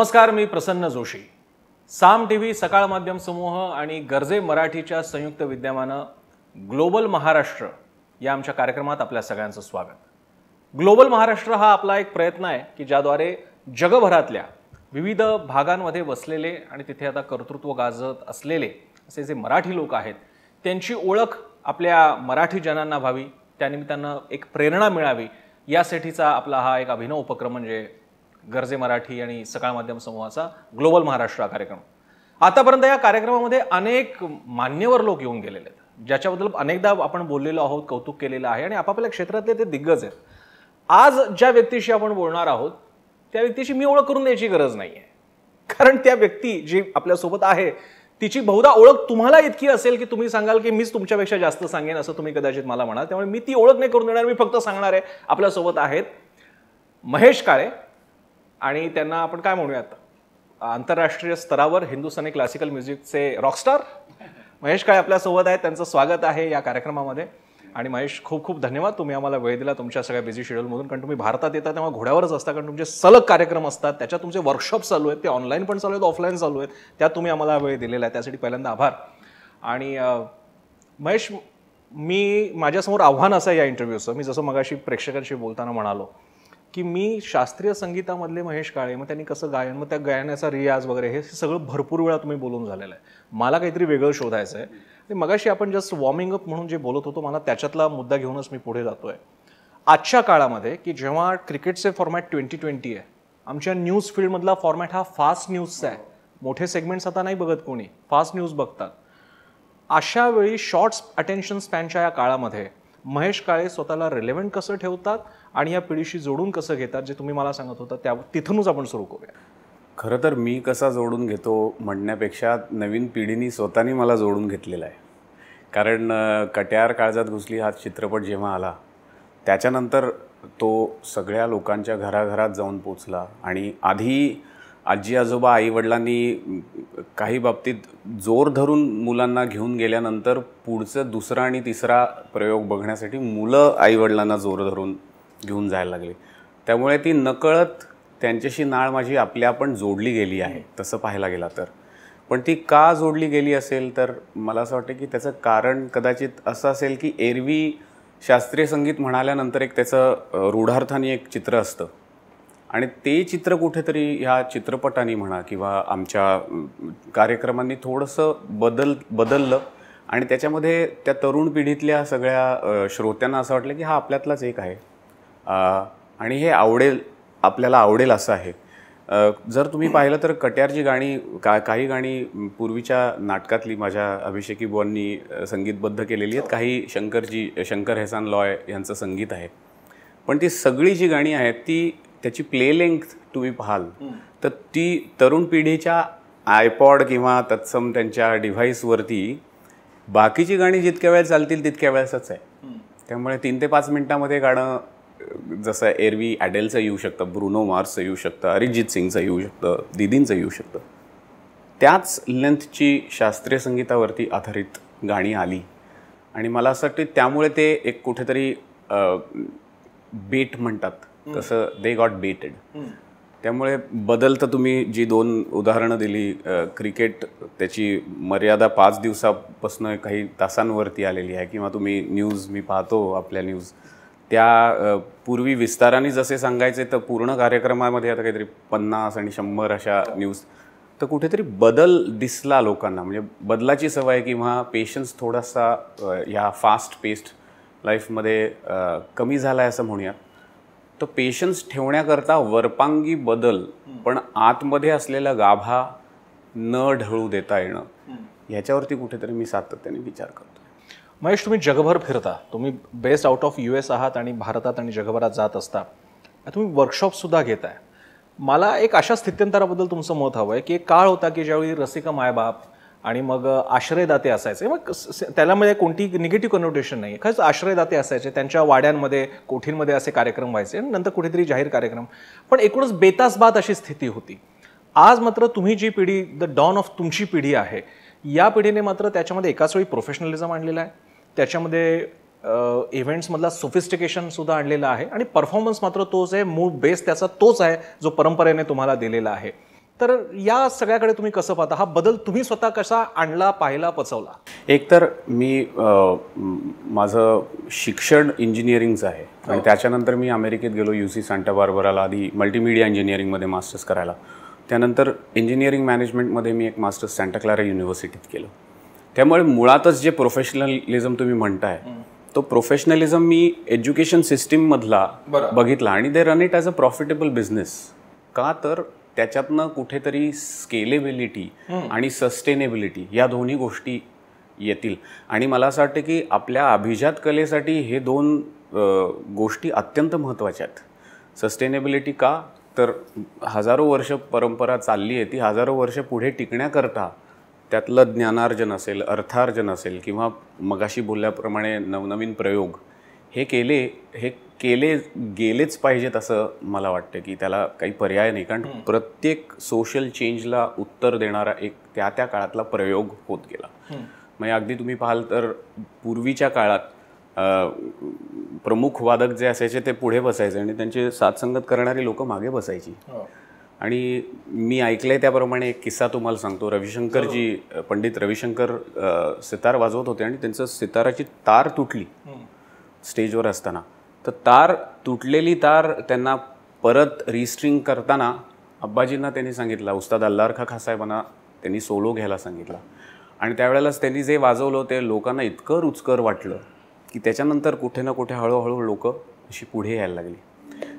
नमस्कार मी Prasanna Joshi Saam T V Sakal माध्यम समूह आणि गरजे मराठीच्या संयुक्त विद्यमानं ग्लोबल महाराष्ट्र या आमच्या कार्यक्रमात आपल्या सगळ्यांचं स्वागत ग्लोबल महाराष्ट्र हा आपला एक प्रयत्न आहे की ज्याद्वारे जगभरातल्या विविध भागांमध्ये वसलेले आणि तिथे आता कर्तृत्व गाजत असलेले असे जे मराठी लोक आहेत त्यांची ओळख आपल्या मराठी जनांना व्हावी त्यानिमित्तानं एक प्रेरणा मिळावी यासाठीचा आपला हा एक अभिनव उपक्रम म्हणजे गरजे मराठी आणि सकाळ माध्यम समूहाचा ग्लोबल महाराष्ट्र हा कार्यक्रम आतापर्यंत या कार्यक्रमामध्ये अनेक मान्यवर लोक येऊन गेलेले आहेत ज्याच्याबद्दल अनेकदा आपण बोललेलो आहोत कौतुक केलेलं आहे आणि आपापल्या क्षेत्रातले ते दिग्गज आहेत आज ज्या व्यक्तीशी आपण बोलणार आहोत त्या व्यक्तीशी मी ओळख करून द्यायची गरज नाही आहे कारण त्या व्यक्ती जी आपल्यासोबत आहे तिची बहुधा ओळख तुम्हाला इतकी असेल की तुम्ही सांगाल की मीच तुमच्यापेक्षा जास्त सांगेन असं तुम्ही कदाचित मला म्हणाल त्यामुळे मी ती ओळख नाही करून देणार मी फक्त सांगणार आहे आपल्यासोबत आहेत महेश काळे आणि त्यांना आपण काय म्हणूयात आंतरराष्ट्रीय स्तरावर हिंदुस्थानी क्लासिकल म्युझिकचे रॉकस्टार महेश काय आपल्यासोबत आहेत त्यांचं स्वागत आहे या कार्यक्रमामध्ये आणि महेश खूप खूप धन्यवाद तुम्ही आम्हाला वेळ दिला तुमच्या सगळ्या बिझी शेड्यूलमधून कारण तुम्ही भारतात येता तेव्हा घोड्यावरच असता कारण तुमचे सलग कार्यक्रम असतात त्याच्यात तुमचे वर्कशॉप चालू आहेत ते ऑनलाईन पण चालू आहेत ऑफलाईन चालू आहेत त्यात तुम्ही आम्हाला वेळ दिलेला आहे त्यासाठी पहिल्यांदा आभार आणि महेश मी माझ्यासमोर आव्हान असं या इंटरव्ह्यूचं मी जसं मगाशी प्रेक्षकांशी बोलताना म्हणालो की मी शास्त्रीय संगीतामधले महेश काळे मग त्यांनी कसं गायन मग त्या गायनाचा रियाज वगैरे हे सगळं भरपूर वेळा तुम्ही बोलून झालेलं आहे मला काहीतरी वेगळं शोधायचं आहे आणि मगाशी आपण जस्ट वॉर्मिंग अप म्हणून जे बोलत होतो मला त्याच्यातला मुद्दा घेऊनच मी पुढे जातो आहे आजच्या काळामध्ये की जेव्हा क्रिकेटचे फॉर्मॅट ट्वेंटी ट्वेंटी आहे आमच्या न्यूज फील्डमधला फॉर्मॅट हा फास्ट न्यूजचा आहे मोठे सेगमेंट्स आता नाही बघत कोणी फास्ट न्यूज बघतात अशा वेळी शॉर्ट्स अटेन्शन स्पॅनच्या या काळामध्ये महेश काळे स्वतःला रिलेव्हंट कसं ठेवतात आणि या पिढीशी जोडून कसं घेतात जे तुम्ही मला सांगत होता त्या तिथूनच आपण सुरू करूया खरं तर मी कसा जोडून घेतो म्हणण्यापेक्षा नवीन पिढीनी स्वतःने मला जोडून घेतलेला आहे कारण कट्यार काळजात घुसली हा चित्रपट जेव्हा आला त्याच्यानंतर तो सगळ्या लोकांच्या घराघरात जाऊन पोचला आणि आधी आजी आजोबा आईवडिलांनी काही बाबतीत जोर धरून मुलांना घेऊन गेल्यानंतर पुढचं दुसरा आणि तिसरा प्रयोग बघण्यासाठी मुलं आईवडिलांना जोर धरून घेऊन जायला लागले त्यामुळे ती नकळत त्यांच्याशी नाळ माझी आपल्या आपण जोडली गेली आहे तसं पाहायला गेला तर पण ती का जोडली गेली असेल तर मला असं वाटतं की त्याचं कारण कदाचित असं असेल की एरवी शास्त्रीय संगीत म्हणाल्यानंतर एक त्याचं रूढार्थाने एक चित्र असतं आणि ते चित्र कुठेतरी ह्या चित्रपटांनी म्हणा किंवा आमच्या कार्यक्रमांनी थोडंसं बदल बदललं आणि त्याच्यामध्ये त्या तरुण पिढीतल्या सगळ्या श्रोत्यांना असं वाटलं की हा आपल्यातलाच एक आहे आणि हे आवडेल आपल्याला आवडेल असं आहे जर तुम्ही पाहिलं तर कट्यारची गाणी का काही गाणी पूर्वीच्या नाटकातली माझ्या अभिषेकी बुवांनी संगीतबद्ध केलेली आहेत काही शंकरजी शंकर हेसान लॉय यांचं संगीत आहे पण ती सगळी जी गाणी आहेत ती त्याची प्ले लेंथ तुम्ही पाहाल तर ती तरुण पिढीच्या आयपॉड किंवा तत्सम त्यांच्या डिव्हाइसवरती बाकीची गाणी जितक्या वेळ चालतील तितक्या वेळेसच आहे त्यामुळे तीन ते पाच मिनटामध्ये गाणं जसं एरवी ॲडेलचं येऊ शकतं ब्रुनो मार्सचं येऊ शकतं अरिजित सिंगचं येऊ शकतं दिदींचं येऊ शकतं त्याच लेंथची शास्त्रीय संगीतावरती आधारित गाणी आली आणि मला असं वाटतं त्यामुळे ते एक कुठेतरी बेट म्हणतात तसं दे गॉट बेटेड त्यामुळे बदल तर तुम्ही जी दोन उदाहरणं दिली क्रिकेट त्याची मर्यादा पाच दिवसापासून काही तासांवरती आलेली आहे किंवा तुम्ही न्यूज मी पाहतो आपल्या न्यूज त्या पूर्वी विस्ताराने जसे सांगायचे तर पूर्ण कार्यक्रमामध्ये आता काहीतरी पन्नास आणि शंभर अशा न्यूज तर कुठेतरी बदल दिसला लोकांना म्हणजे बदलाची सवय किंवा पेशन्स थोडासा ह्या फास्ट पेस्ट लाईफमध्ये कमी झाला आहे असं म्हणूया तर पेशन्स ठेवण्याकरता वरपांगी बदल पण आतमध्ये असलेला गाभा न ढळू देता येणं ह्याच्यावरती कुठेतरी मी सातत्याने विचार करतो महेश तुम्ही जगभर फिरता तुम्ही best out of U S आहात आणि भारतात आणि जगभरात जात असता तुम्ही वर्कशॉपसुद्धा घेत आहे मला एक अशा स्थित्यंतराबद्दल तुमचं मत हवं आहे की एक काळ होता की ज्यावेळी रसिका मायबाप आणि मग आश्रयदाते असायचे मग त्यालामध्ये कोणती निगेटिव्ह कन्व्हर्टेशन नाही खरंच आश्रयदाते असायचे त्यांच्या वाड्यांमध्ये कोठींमध्ये असे कार्यक्रम व्हायचे नंतर कुठेतरी जाहीर कार्यक्रम पण एकूणच बेतासबाद अशी स्थिती होती आज मात्र तुम्ही जी पिढी द डॉन ऑफ तुमची पिढी आहे या पिढीने मात्र त्याच्यामध्ये एकाच वेळी प्रोफेशनलिझम आणलेला आहे त्याच्यामध्ये इव्हेंट्समधला सोफिस्टिकेशनसुद्धा आणलेलं आहे आणि परफॉर्मन्स मात्र तोच आहे मूळ बेस त्याचा तोच आहे जो परंपरेने तुम्हाला दिलेला आहे तर या सगळ्याकडे तुम्ही कसं पाहता हा बदल तुम्ही स्वतः कसा आणला पाहिला पचवला एकतर मी माझं शिक्षण इंजिनिअरिंगचं आहे हो. आणि त्याच्यानंतर मी अमेरिकेत गेलो यू सी सांटा बार्बराला आधी मल्टीमिडिया इंजिनिअरिंगमध्ये मास्टर्स करायला त्यानंतर इंजिनिअरिंग मॅनेजमेंटमध्ये मी एक मास्टर्स सँटाक्लारा युनिव्हर्सिटीत केलं त्यामुळे मुळातच जे प्रोफेशनलिझम तुम्ही म्हणताय तो प्रोफेशनलिझम मी एज्युकेशन मधला बघितला आणि they run it as a profitable business का तर त्याच्यातनं कुठेतरी स्केलेबिलिटी आणि सस्टेनेबिलिटी या दोन्ही गोष्टी येतील आणि मला असं वाटतं की आपल्या अभिजात कलेसाठी हे दोन गोष्टी अत्यंत महत्त्वाच्या आहेत सस्टेनेबिलिटी का तर हजारो वर्ष परंपरा चालली आहे ती हजारो वर्ष पुढे टिकण्याकरता त्यातलं ज्ञानार्जन असेल अर्थार्जन असेल किंवा मगाशी बोलल्याप्रमाणे नवनवीन प्रयोग हे केले हे केले गेलेच पाहिजेत असं मला वाटतं की त्याला काही पर्याय नाही कारण प्रत्येक सोशल चेंजला उत्तर देणारा एक त्या त्या काळातला प्रयोग होत गेला म्हणजे अगदी तुम्ही पाहाल तर पूर्वीच्या काळात प्रमुख वादक जे असायचे ते पुढे बसायचे आणि त्यांचे साथसंगत करणारी लोक मागे बसायची हो. आणि मी ऐकलं आहे त्याप्रमाणे एक किस्सा तुम्हाला सांगतो रविशंकरजी हो. पंडित रविशंकर सितार वाजवत होते आणि त्यांचं सिताराची तार तुटली स्टेजवर असताना तर तार तुटलेली तार त्यांना परत रिस्ट्रिंग करताना अब्बाजींना त्यांनी सांगितलं उस्ताद अल्लारखा खासाहेबांना त्यांनी सोलो घ्यायला सांगितला आणि त्यावेळेलाच त्यांनी जे वाजवलं ते लोकांना इतकं रुचकर वाटलं की त्याच्यानंतर कुठे ना कुठे हळूहळू लोकं अशी पुढे यायला लागली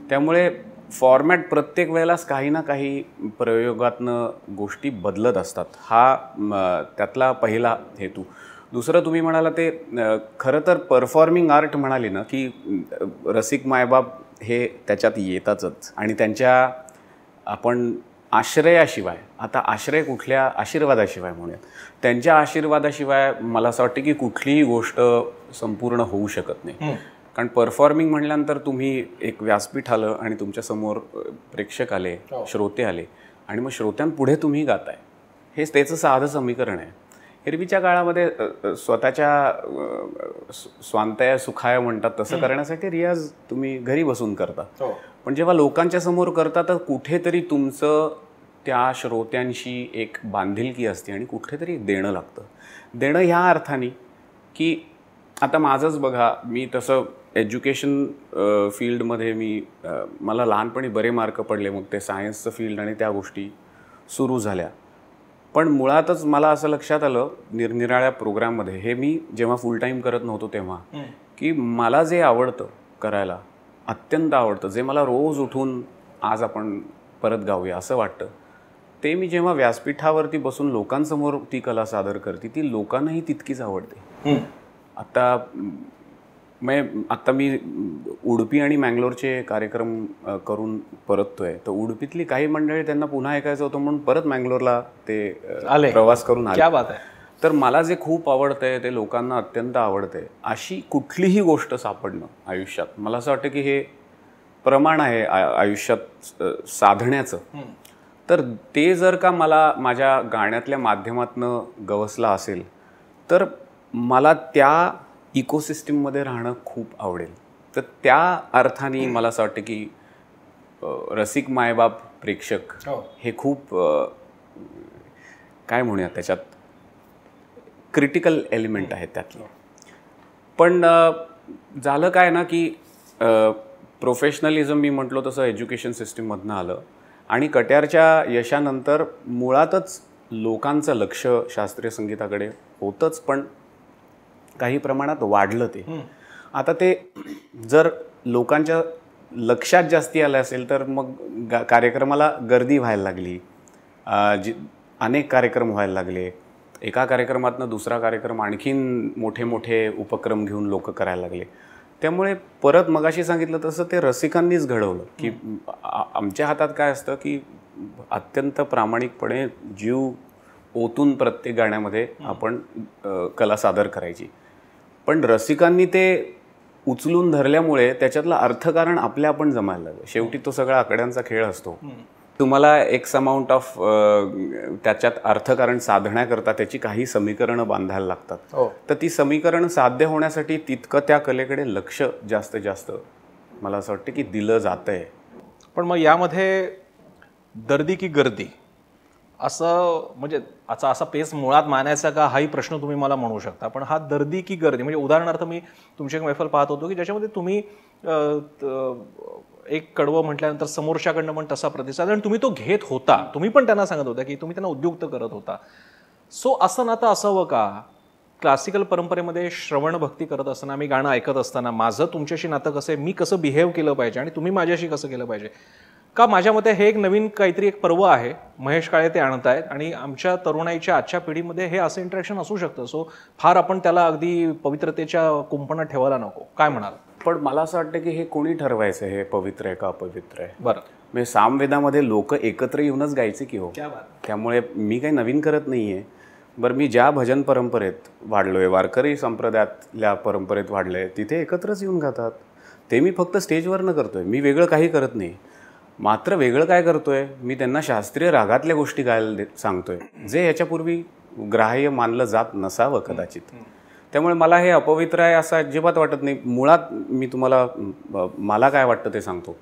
त्यामुळे फॉर्मॅट प्रत्येक वेळेलाच काही ना काही प्रयोगातनं गोष्टी बदलत असतात हा त्यातला पहिला हेतू दुसरं तुम्ही म्हणाला ते खरं तर परफॉर्मिंग आर्ट म्हणाली ना की रसिक मायबाप हे त्याच्यात येतातच आणि त्यांच्या आपण आश्रयाशिवाय आता आश्रय कुठल्या आशीर्वादाशिवाय म्हणूयात त्यांच्या आशीर्वादाशिवाय मला असं वाटतं की कुठलीही गोष्ट संपूर्ण होऊ शकत नाही कारण परफॉर्मिंग म्हटल्यानंतर तुम्ही एक व्यासपीठ आलं आणि तुमच्यासमोर प्रेक्षक आले हो. श्रोते आले आणि मग श्रोत्यांपुढे तुम्ही गाताय हे त्याचं साधं समीकरण आहे हिरवीच्या काळामध्ये स्वतःच्या स्वांतया सुखाया म्हणतात तसं करण्यासाठी रियाज तुम्ही घरी बसून करता हो. पण जेव्हा लोकांच्या समोर करता तर कुठेतरी तुमचं त्या श्रोत्यांशी एक बांधिलकी असते आणि कुठेतरी देणं लागतं देणं ह्या अर्थाने की आता माझंच बघा मी तसं एज्युकेशन फील्डमध्ये मी मला लहानपणी बरे मार्क पडले मग ते सायन्सचं फील्ड आणि त्या गोष्टी सुरू झाल्या पण मुळातच मला असं लक्षात आलं निरनिराळ्या प्रोग्राममध्ये हे मी जेव्हा फुल टाईम करत नव्हतो तेव्हा की मला जे आवडतं करायला अत्यंत आवडतं जे मला रोज उठून आज आपण परत गाऊया असं वाटतं ते मी जेव्हा व्यासपीठावरती बसून लोकांसमोर ती कला सादर करते ती लोकांनाही तितकीच आवडते आता मग म्हणजे आत्ता मी उडपी आणि मँगलोरचे कार्यक्रम करून परततो आहे तर उडपीतली काही मंडळी त्यांना पुन्हा ऐकायचं होतं म्हणून परत मँगलोरला ते आले प्रवास करून आले बात आहे तर मला जे खूप आवडतंय ते लोकांना अत्यंत आवडतं आहे अशी कुठलीही गोष्ट सापडणं आयुष्यात मला असं वाटतं की हे प्रमाण आहे आयुष्यात साधण्याचं तर ते जर का मला माझ्या गाण्यातल्या माध्यमातनं गवसला असेल तर मला त्या इकोसिस्टीममध्ये राहणं खूप आवडेल तर त्या अर्थाने मला असं वाटतं की रसिक मायबाप प्रेक्षक हो. हे खूप काय म्हणूया त्याच्यात क्रिटिकल एलिमेंट आहेत त्यातलं हो. पण झालं काय ना की प्रोफेशनलिझम मी म्हटलो तसं एज्युकेशन सिस्टीममधनं आलं आणि कट्यारच्या यशानंतर मुळातच लोकांचं लक्ष शास्त्रीय संगीताकडे होतंच पण काही प्रमाणात वाढलं ते आता ते जर लोकांच्या लक्षात जास्ती आलं असेल तर मग कार्यक्रमाला गर्दी व्हायला लागली जी अनेक कार्यक्रम व्हायला लागले एका कार्यक्रमातनं दुसरा कार्यक्रम आणखीन मोठे मोठे उपक्रम घेऊन लोक करायला लागले त्यामुळे परत मगाशी सांगितलं तसं ते रसिकांनीच घडवलं की आमच्या हातात काय असतं की अत्यंत प्रामाणिकपणे जीव ओतून प्रत्येक गाण्यामध्ये आपण कला सादर करायची पण रसिकांनी ते उचलून धरल्यामुळे त्याच्यातलं अर्थकारण आपल्या आपण जमायला लागलं शेवटी तो सगळा आकड्यांचा खेळ असतो तुम्हाला एक्स अमाऊंट ऑफ त्याच्यात अर्थकारण साधण्याकरता त्याची काही समीकरणं बांधायला लागतात हो. तर ती समीकरण साध्य होण्यासाठी तितकं त्या कलेकडे लक्ष जास्त जास्त मला असं वाटतं की दिलं जात आहे पण मग यामध्ये दर्दी की गर्दी असं म्हणजे असा असा पेस मुळात मानायचा का हाही प्रश्न तुम्ही मला म्हणू शकता पण हा दर्दी की गर्दी म्हणजे उदाहरणार्थ मी तुमची एक मैफल पाहत होतो की ज्याच्यामध्ये तुम्ही एक कडवं म्हटल्यानंतर समोरच्याकडनं पण तसा प्रतिसाद आणि तुम्ही तो घेत होता तुम्ही पण त्यांना सांगत होता की तुम्ही त्यांना उद्युक्त करत होता सो असं नातं असावं का क्लासिकल परंपरेमध्ये श्रवण भक्ती करत असताना मी गाणं ऐकत असताना माझं तुमच्याशी नातं कसं आहे मी कसं बिहेव केलं पाहिजे आणि तुम्ही माझ्याशी कसं केलं पाहिजे का माझ्या मते हे एक नवीन काहीतरी एक पर्व आहे महेश काळे ते आणत आहेत आणि आमच्या तरुणाईच्या आजच्या पिढीमध्ये हे असं इंटरेक्शन असू शकतं सो फार आपण त्याला अगदी पवित्रतेच्या कुंपणात ठेवायला नको काय म्हणाल पण मला असं वाटतं की हे कोणी ठरवायचं हे पवित्र आहे का अपवित्र आहे बरं म्हणजे सामवेदामध्ये लोक एकत्र येऊनच गायचे की हो त्यामुळे मी काही नवीन करत नाही आहे बरं मी ज्या भजन परंपरेत वाढलो आहे वारकरी संप्रदायातल्या परंपरेत वाढलो आहे तिथे एकत्रच येऊन गातात ते मी फक्त स्टेजवरनं करतो आहे मी वेगळं काही करत नाही मात्र वेगळं काय करतो आहे मी त्यांना शास्त्रीय रागातल्या गोष्टी गायला सांगतोय सांगतो आहे जे याच्यापूर्वी ग्राह्य मानलं जात नसावं कदाचित त्यामुळे मला हे अपवित्र आहे असं अजिबात वाटत नाही मुळात मी तुम्हाला मला काय वाटतं ते सांगतो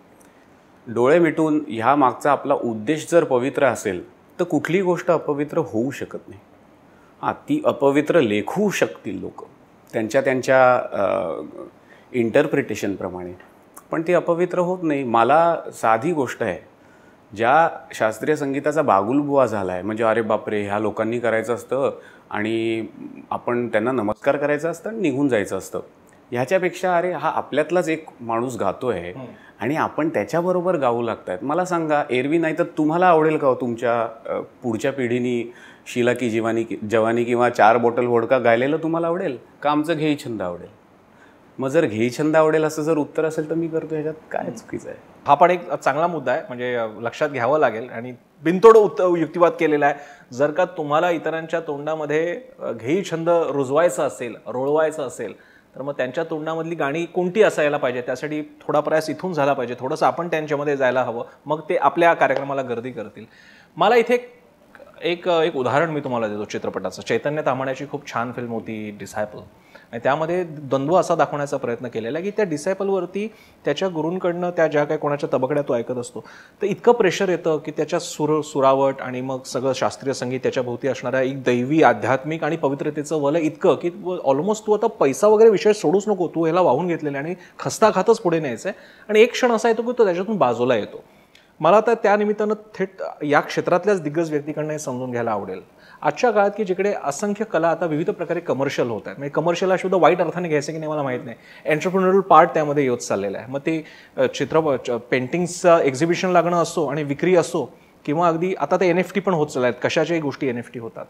डोळे मिटून ह्या मागचा आपला उद्देश जर पवित्र असेल तर कुठलीही गोष्ट अपवित्र होऊ शकत नाही हां ती अपवित्र लेखू शकतील लोक त्यांच्या त्यांच्या इंटरप्रिटेशनप्रमाणे पण ती अपवित्र होत नाही मला साधी गोष्ट आहे ज्या शास्त्रीय संगीताचा बागुलबुवा झाला आहे म्हणजे अरे बापरे ह्या लोकांनी करायचं असतं आणि आपण त्यांना नमस्कार करायचं असतं आणि निघून जायचं असतं ह्याच्यापेक्षा अरे हा आपल्यातलाच एक माणूस गातो आहे आणि आपण त्याच्याबरोबर गाऊ लागत आहेत मला सांगा एरवी नाही तर तुम्हाला आवडेल का हो तुमच्या पुढच्या पिढीनी शिला की जीवानी जवानी किंवा चार बॉटल वोडका गायलेलं तुम्हाला आवडेल का आमचं घेई छंद आवडेल मग जर घे छंद आवडेल असं जर उत्तर असेल तर मी करतो ह्याच्यात काय चुकीचं आहे हा पण एक चांगला मुद्दा आहे म्हणजे लक्षात घ्यावा लागेल आणि बिनतोड उत्त युक्तिवाद केलेला आहे जर का तुम्हाला इतरांच्या तोंडामध्ये घेई छंद रुजवायचा असेल रोळवायचं असेल तर मग त्यांच्या तोंडामधली गाणी कोणती असायला पाहिजे त्यासाठी थोडा प्रयास इथून झाला पाहिजे थोडंसं आपण त्यांच्यामध्ये जायला हवं मग ते आपल्या कार्यक्रमाला गर्दी करतील मला इथे एक एक उदाहरण मी तुम्हाला देतो चित्रपटाचं चैतन्य तामाण्याची खूप छान फिल्म होती डिसायपल आणि त्यामध्ये द्वंद्व असा दाखवण्याचा प्रयत्न केलेला आहे की त्या डिसायपलवरती त्याच्या गुरूंकडनं त्या ज्या काही कोणाच्या तबकड्यात तो ऐकत असतो तर इतकं प्रेशर येतं की त्याच्या सुर सुरावट आणि मग सगळं शास्त्रीय संगीत त्याच्या भोवती असणाऱ्या एक दैवी आध्यात्मिक आणि पवित्रतेचं वलं इतकं की ऑलमोस्ट तू आता पैसा वगैरे विषय सोडूच नको तू ह्याला वाहून घेतलेला आणि खस्ता खातच पुढे न्यायचं आहे आणि एक क्षण असा येतो की तो त्याच्यातून बाजूला येतो मला आता त्यानिमित्तानं थेट या क्षेत्रातल्याच दिग्गज व्यक्तीकडनं हे समजून घ्यायला आवडेल आजच्या काळात की जिकडे असंख्य कला आता विविध प्रकारे कमर्शियल होत आहेत म्हणजे कमर्शियल हा शब्द वाईट अर्थाने घ्यायचं की नाही मला माहीत नाही एंटरप्रिन्युअरल पार्ट त्यामध्ये येत चाललेला आहे मग ते चित्र पेंटिंग्सचं एक्झिबिशन लागणं असो आणि विक्री असो किंवा अगदी आता ते एन एफ टी पण होत चालल्या आहेत कशाच्याही गोष्टी एन एफ टी होतात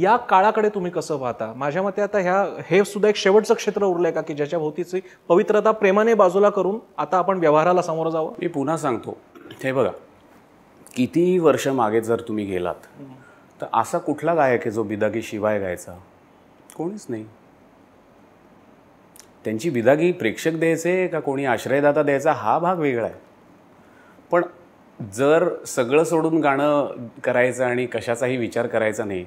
या काळाकडे तुम्ही कसं पाहता माझ्या मते आता ह्या हे सुद्धा एक शेवटचं क्षेत्र उरलंय का की ज्याच्या भोवतीची पवित्रता प्रेमाने बाजूला करून आता आपण व्यवहाराला समोर जावं मी पुन्हा सांगतो हे बघा किती वर्ष मागे जर तुम्ही गेलात तर असा कुठला गायक आहे जो बिदागी शिवाय गायचा कोणीच नाही त्यांची बिदागी प्रेक्षक द्यायचे का कोणी आश्रयदाता द्यायचा हा भाग वेगळा आहे पण जर सगळं सोडून गाणं करायचं आणि कशाचाही विचार करायचा नाही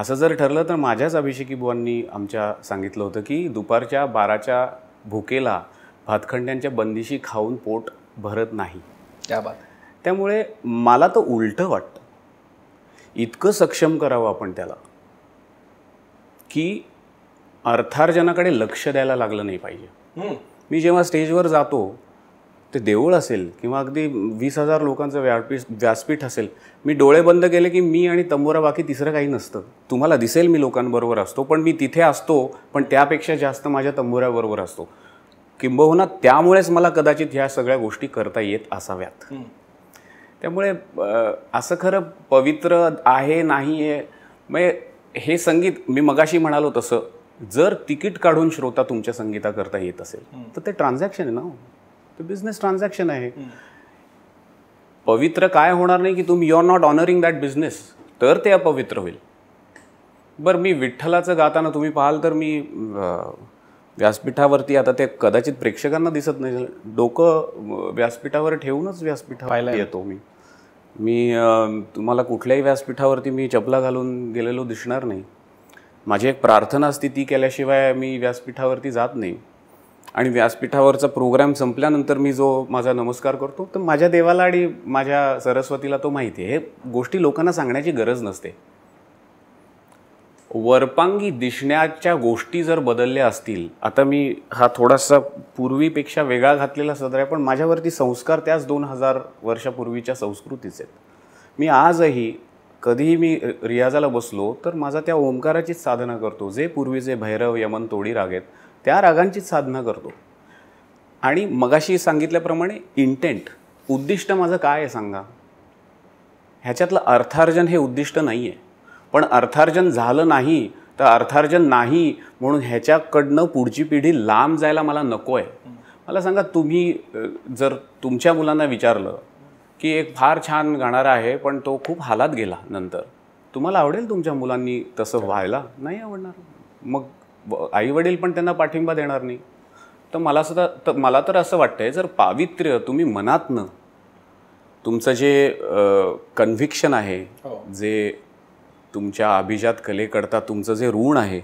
असं जर ठरलं तर माझ्याच अभिषेकी बुवांनी आमच्या सांगितलं होतं की दुपारच्या बाराच्या भुकेला भातखंड्यांच्या बंदिशी खाऊन पोट भरत नाही त्या बात त्यामुळे मला तर उलटं वाटतं इतकं सक्षम करावं आपण त्याला की अर्थार्जनाकडे लक्ष द्यायला लागलं नाही पाहिजे मी जेव्हा स्टेजवर जातो ते देऊळ असेल किंवा अगदी वीस हजार लोकांचं व्यापीठ व्यासपीठ असेल मी डोळे बंद केले की मी आणि तंबोरा बाकी तिसरं काही नसतं तुम्हाला दिसेल मी लोकांबरोबर असतो पण मी तिथे असतो पण त्यापेक्षा जास्त माझ्या तंबोऱ्याबरोबर असतो किंबहुना त्यामुळेच मला कदाचित ह्या सगळ्या गोष्टी करता येत असाव्यात त्यामुळे असं खरं पवित्र आहे नाही आहे मग म्हणजे हे संगीत मी मगाशी म्हणालो तसं जर तिकीट काढून श्रोता तुमच्या संगीताकरता येत असेल तर ते ट्रान्झॅक्शन आहे ना हो. ते बिझनेस ट्रान्झॅक्शन आहे पवित्र काय होणार नाही की तुम्ही you are not honouring that business तर ते अपवित्र होईल बरं मी विठ्ठलाचं गाताना तुम्ही पाहाल तर मी व्यासपीठावरती आता ते कदाचित प्रेक्षकांना दिसत नाही डोकं व्यासपीठावर ठेवूनच व्यासपीठ व्हायला येतो मी मी तुम्हाला कुठल्याही व्यासपीठावरती मी चपला घालून गेलेलो दिसणार नाही माझी एक प्रार्थना असते ती केल्याशिवाय मी व्यासपीठावरती जात नाही आणि व्यासपीठावरचा प्रोग्राम संपल्यानंतर मी जो माझा नमस्कार करतो तर माझ्या देवाला आणि माझ्या सरस्वतीला तो माहिती आहे हे गोष्टी लोकांना सांगण्याची गरज नसते वरपांगी दिसण्याच्या गोष्टी जर बदलल्या असतील आता मी हा थोडासा पूर्वीपेक्षा वेगळा घातलेला सदर आहे पण माझ्यावरती संस्कार त्याच दोन हजार वर्षापूर्वीच्या संस्कृतीचे आहेत मी आजही कधीही मी रियाजाला बसलो तर माझा त्या ओंकाराचीच साधना करतो जे पूर्वीचे भैरव यमन तोडी राग आहेत त्या रागांचीच साधना करतो आणि मगाशी सांगितल्याप्रमाणे इंटेंट उद्दिष्ट माझं काय आहे सांगा ह्याच्यातलं अर्थार्जन हे उद्दिष्ट नाही आहे पण अर्थार्जन झालं नाही तर अर्थार्जन नाही म्हणून ह्याच्याकडनं पुढची पिढी लांब जायला मला नको आहे मला सांगा तुम्ही जर तुमच्या मुलांना विचारलं की एक फार छान गाणारा आहे पण तो खूप हालात गेला नंतर तुम्हाला आवडेल तुमच्या मुलांनी तसं व्हायला नाही आवडणार मग आईवडील पण त्यांना पाठिंबा देणार नाही तर मला सुद्धा तर मला तर असं वाटतं आहे जर पावित्र्य तुम्ही मनातनं तुमचं जे कन्व्हिक्शन आहे हो. जे तुमच्या अभिजात कलेकरता तुमचं जे ऋण आहे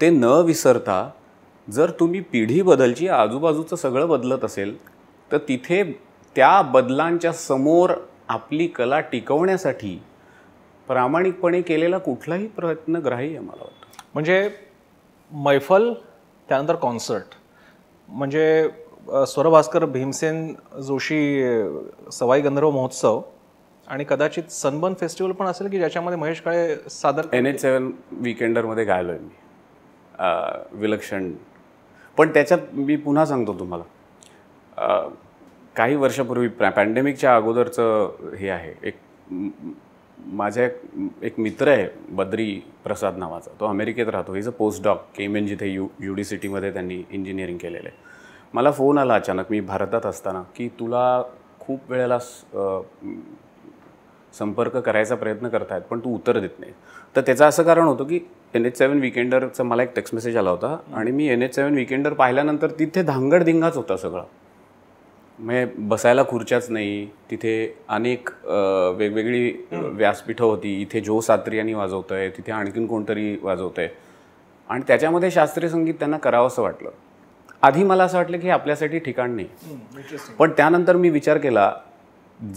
ते न विसरता जर तुम्ही पिढी बदलची आजूबाजूचं सगळं बदलत असेल तर तिथे त्या बदलांच्या समोर आपली कला टिकवण्यासाठी प्रामाणिकपणे केलेला कुठलाही प्रयत्न ग्राह्य मला वाटतं म्हणजे मैफल त्यानंतर कॉन्सर्ट म्हणजे स्वरभास्कर भीमसेन जोशी सवाई गंधर्व महोत्सव आणि कदाचित सनबर्न फेस्टिवल पण असेल की ज्याच्यामध्ये महेश काळे सादर एन एच सेवन विकेंडरमध्ये गायलो आहे मी विलक्षण पण त्याच्यात मी पुन्हा सांगतो तुम्हाला काही वर्षापूर्वी पॅ पॅन्डेमिकच्या अगोदरचं हे आहे एक माझ्या एक एक मित्र आहे बद्री प्रसाद नावाचा तो अमेरिकेत राहतो इज अ पोस्ट डॉक एन जिथे यू यू डी सिटीमध्ये त्यांनी इंजिनिअरिंग केलेलं आहे मला फोन आला अचानक मी भारतात असताना की तुला खूप वेळेला संपर्क करायचा प्रयत्न करतायत पण तू उत्तर देत नाही तर त्याचं असं कारण होतं की एन एच सेवन विकेंडरचा मला एक टेक्स्ट मेसेज आला होता आणि मी एन एच सेवन विकेंडर पाहिल्यानंतर तिथे धांगडधिंगाच होता सगळा म्हणजे बसायला खुर्च्याच नाही तिथे अनेक वेगवेगळी व्यासपीठं होती इथे जो सात्रियानी वाजवतं आहे तिथे आणखीन कोणतरी वाजवत आहे आणि त्याच्यामध्ये शास्त्रीय संगीत त्यांना असं वाटलं आधी मला असं वाटलं की आपल्यासाठी ठिकाण नाही पण त्यानंतर मी विचार केला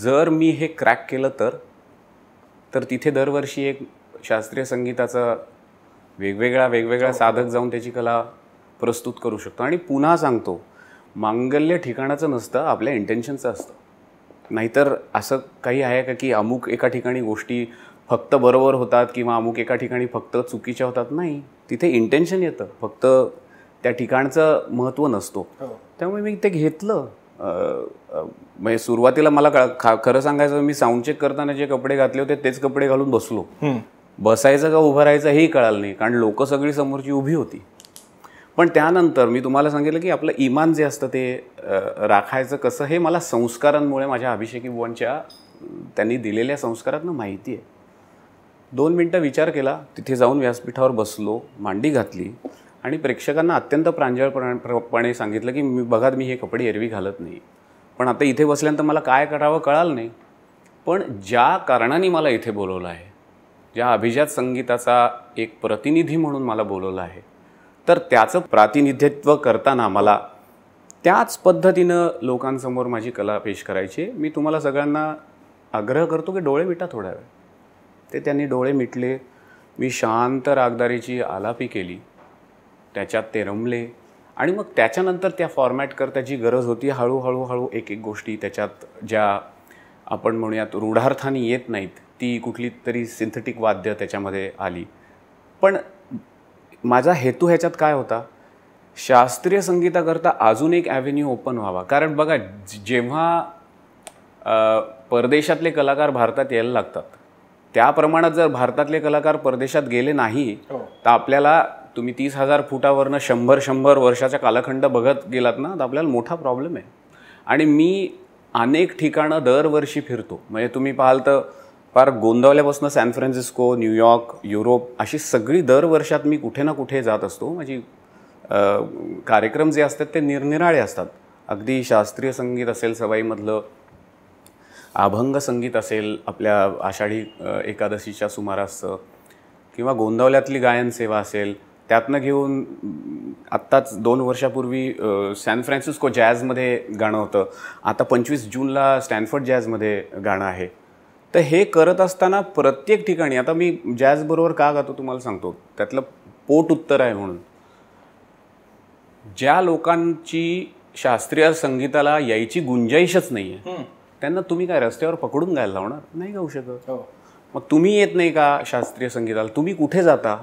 जर मी हे क्रॅक केलं तर तर तिथे दरवर्षी एक शास्त्रीय संगीताचा वेगवेगळा वेगवेगळा हो. साधक जाऊन त्याची कला प्रस्तुत करू शकतो आणि पुन्हा सांगतो मांगल्य ठिकाणाचं नसतं आपल्या इंटेन्शनचं असतं नाहीतर असं काही आहे का की अमुक एका ठिकाणी गोष्टी फक्त बरोबर होतात किंवा अमुक एका ठिकाणी फक्त चुकीच्या होतात नाही तिथे इंटेन्शन येतं फक्त त्या ठिकाणचं महत्त्व नसतो हो. त्यामुळे मी ते घेतलं म्हणजे सुरुवातीला मला खा खरं सांगायचं मी साऊंड चेक करताना जे कपडे घातले होते तेच कपडे घालून बसलो बसायचं का उभं राहायचं हेही कळालं नाही कारण लोक सगळी समोरची उभी होती पण त्यानंतर मी तुम्हाला सांगितलं की आपलं इमान जे असतं ते राखायचं कसं हे मला संस्कारांमुळे माझ्या अभिषेकी बुवांच्या त्यांनी दिलेल्या संस्कारातनं माहिती आहे दोन मिनटं विचार केला तिथे जाऊन व्यासपीठावर बसलो मांडी घातली आणि प्रेक्षकांना अत्यंत प्रांजळपणे सांगितलं की मी बघा मी हे कपडे एरवी घालत नाही पण आता इथे बसल्यानंतर मला काय करावं कळालं नाही पण ज्या कारणाने मला इथे बोलवलं आहे ज्या अभिजात संगीताचा एक प्रतिनिधी म्हणून मला बोलवलं आहे तर त्याचं प्रातिनिधित्व करताना मला त्याच पद्धतीनं लोकांसमोर माझी कला पेश करायची मी तुम्हाला सगळ्यांना आग्रह करतो की डोळे मिटा थोड्या वेळ ते त्यांनी डोळे मिटले मी शांत रागदारीची आलापी केली त्याच्यात ते रमले आणि मग त्याच्यानंतर त्या फॉर्मॅट करताची गरज होती हळूहळू हळू एक एक गोष्टी त्याच्यात ज्या आपण म्हणूयात रूढार्थाने येत नाहीत ती कुठली तरी सिंथेटिक वाद्य त्याच्यामध्ये आली पण माझा हेतू ह्याच्यात काय होता शास्त्रीय संगीताकरता अजून एक ॲव्हेन्यू ओपन व्हावा कारण बघा जेव्हा परदेशातले कलाकार भारतात यायला लागतात त्या प्रमाणात जर भारतातले कलाकार परदेशात गेले नाही हो. तर आपल्याला तुम्ही तीस हजार फुटावरनं शंभर शंभर वर्षाचा कालखंड बघत गेलात ना तर आपल्याला मोठा प्रॉब्लेम आहे आणि मी अनेक ठिकाणं दरवर्षी फिरतो म्हणजे तुम्ही पाहाल तर फार गोंदवल्यापासून सॅन फ्रान्सिस्को न्यूयॉर्क युरोप अशी सगळी दरवर्षात मी कुठे ना कुठे जात असतो म्हणजे कार्यक्रम जे असतात ते निरनिराळे असतात अगदी शास्त्रीय संगीत असेल सवाईमधलं अभंग संगीत असेल आपल्या आषाढी एकादशीच्या सुमारासचं किंवा गोंदवल्यातली गायनसेवा असेल त्यातनं घेऊन आत्ताच दोन वर्षापूर्वी सॅन फ्रान्सिस्को जॅझमध्ये गाणं होतं आता पंचवीस जूनला स्टॅनफर्ड जॅझमध्ये गाणं आहे तर हे करत असताना प्रत्येक ठिकाणी आता मी जॅझबरोबर का गातो तुम्हाला सांगतो त्यातलं पोट उत्तर आहे म्हणून ज्या लोकांची शास्त्रीय संगीताला यायची गुंजाईशच नाही आहे त्यांना तुम्ही काय रस्त्यावर पकडून गायला लावणार नाही गाऊ शकत हो. मग तुम्ही येत नाही का शास्त्रीय संगीताला तुम्ही कुठे जाता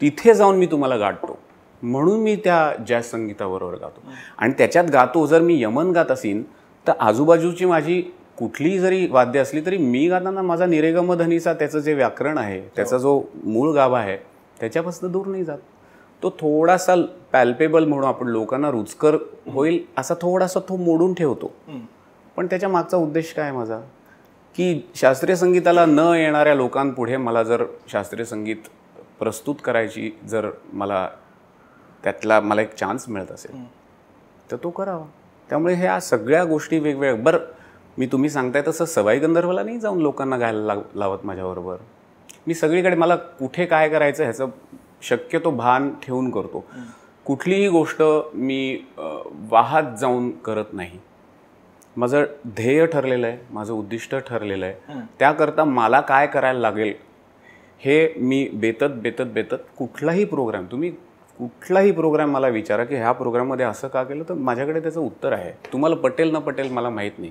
तिथे जाऊन मी तुम्हाला गाठतो म्हणून मी त्या जॅज संगीताबरोबर गातो आणि त्याच्यात गातो जर मी यमन गात असेन तर आजूबाजूची माझी कुठलीही जरी वाद्य असली तरी मी गाताना माझा धनीचा त्याचं जे व्याकरण आहे त्याचा हो. जो मूळ गाभा आहे त्याच्यापासून दूर नाही जात तो थोडासा पॅल्पेबल म्हणून आपण लोकांना रुचकर होईल असा थोडासा तो मोडून ठेवतो पण त्याच्या मागचा उद्देश काय माझा की शास्त्रीय संगीताला न येणाऱ्या लोकांपुढे मला जर शास्त्रीय संगीत प्रस्तुत करायची जर मला त्यातला मला एक चान्स मिळत असेल तर तो करावा त्यामुळे ह्या सगळ्या गोष्टी वेगवेगळ्या बरं मी तुम्ही सांगताय तसं सवाई गंधर्वला नाही जाऊन लोकांना गायला लाव लावत माझ्याबरोबर मी सगळीकडे मला कुठे काय करायचं ह्याचं शक्यतो भान ठेवून करतो कुठलीही गोष्ट मी वाहत जाऊन करत नाही माझं ध्येय ठरलेलं आहे माझं उद्दिष्ट ठरलेलं आहे त्याकरता मला काय करायला लागेल हे मी बेतत बेतत बेतत कुठलाही प्रोग्राम तुम्ही कुठलाही प्रोग्राम मला विचारा की ह्या प्रोग्राममध्ये असं का केलं तर माझ्याकडे त्याचं उत्तर आहे तुम्हाला पटेल न पटेल मला माहीत नाही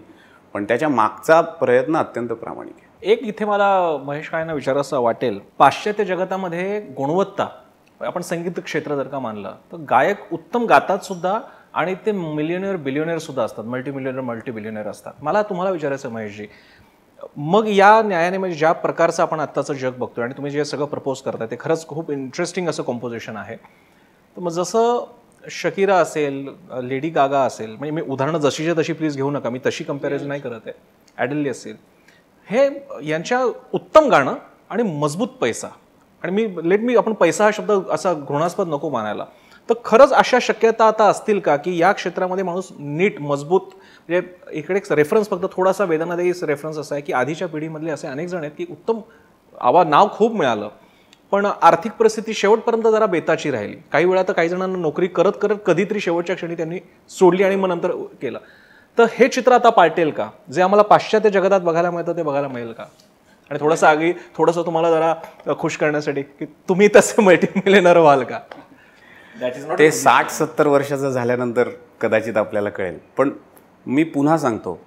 पण त्याच्या मागचा प्रयत्न अत्यंत प्रामाणिक आहे एक इथे मला महेश कायना विचारायचं वाटेल पाश्चात्य जगतामध्ये गुणवत्ता आपण संगीत क्षेत्र जर का मानलं तर गायक उत्तम गातात सुद्धा आणि ते मिलियनियर बिलियनियर सुद्धा असतात मल्टी मिलियनियर मल्टी असतात मला तुम्हाला विचारायचं महेशजी मग या न्यायाने म्हणजे ज्या प्रकारचं आपण आत्ताचं जग बघतोय आणि तुम्ही जे सगळं प्रपोज करताय ते खरंच खूप इंटरेस्टिंग असं कॉम्पोजिशन आहे तर मग जसं शकीरा असेल लेडी गागा असेल म्हणजे मी उदाहरणं जशीच्या तशी प्लीज घेऊ नका मी तशी कम्पॅरिझन नाही करत आहे ॲडल्ली असेल हे यांच्या उत्तम गाणं आणि मजबूत पैसा आणि मी लेट मी आपण पैसा हा शब्द असा घृणास्पद नको मानायला तर खरंच अशा शक्यता आता असतील का की या क्षेत्रामध्ये माणूस नीट मजबूत म्हणजे इकडे रेफरन्स फक्त थोडासा वेदनादायी रेफरन्स असा आहे की आधीच्या पिढीमधले असे अनेक जण आहेत की उत्तम आवा नाव खूप मिळालं पण आर्थिक परिस्थिती शेवटपर्यंत जरा बेताची राहिली काही वेळा तर काही जणांना नोकरी करत करत कधीतरी शेवटच्या क्षणी त्यांनी सोडली आणि मग नंतर केलं तर हे चित्र आता पालटेल का जे आम्हाला पाश्चात्य जगतात बघायला मिळतं ते बघायला मिळेल का आणि थोडंसं आगी थोडंसं तुम्हाला जरा खुश करण्यासाठी की तुम्ही तसे मल्टी मिलेनर व्हाल का ते साठ सत्तर वर्षाचं झाल्यानंतर कदाचित आपल्याला कळेल पण मी पुन्हा सांगतो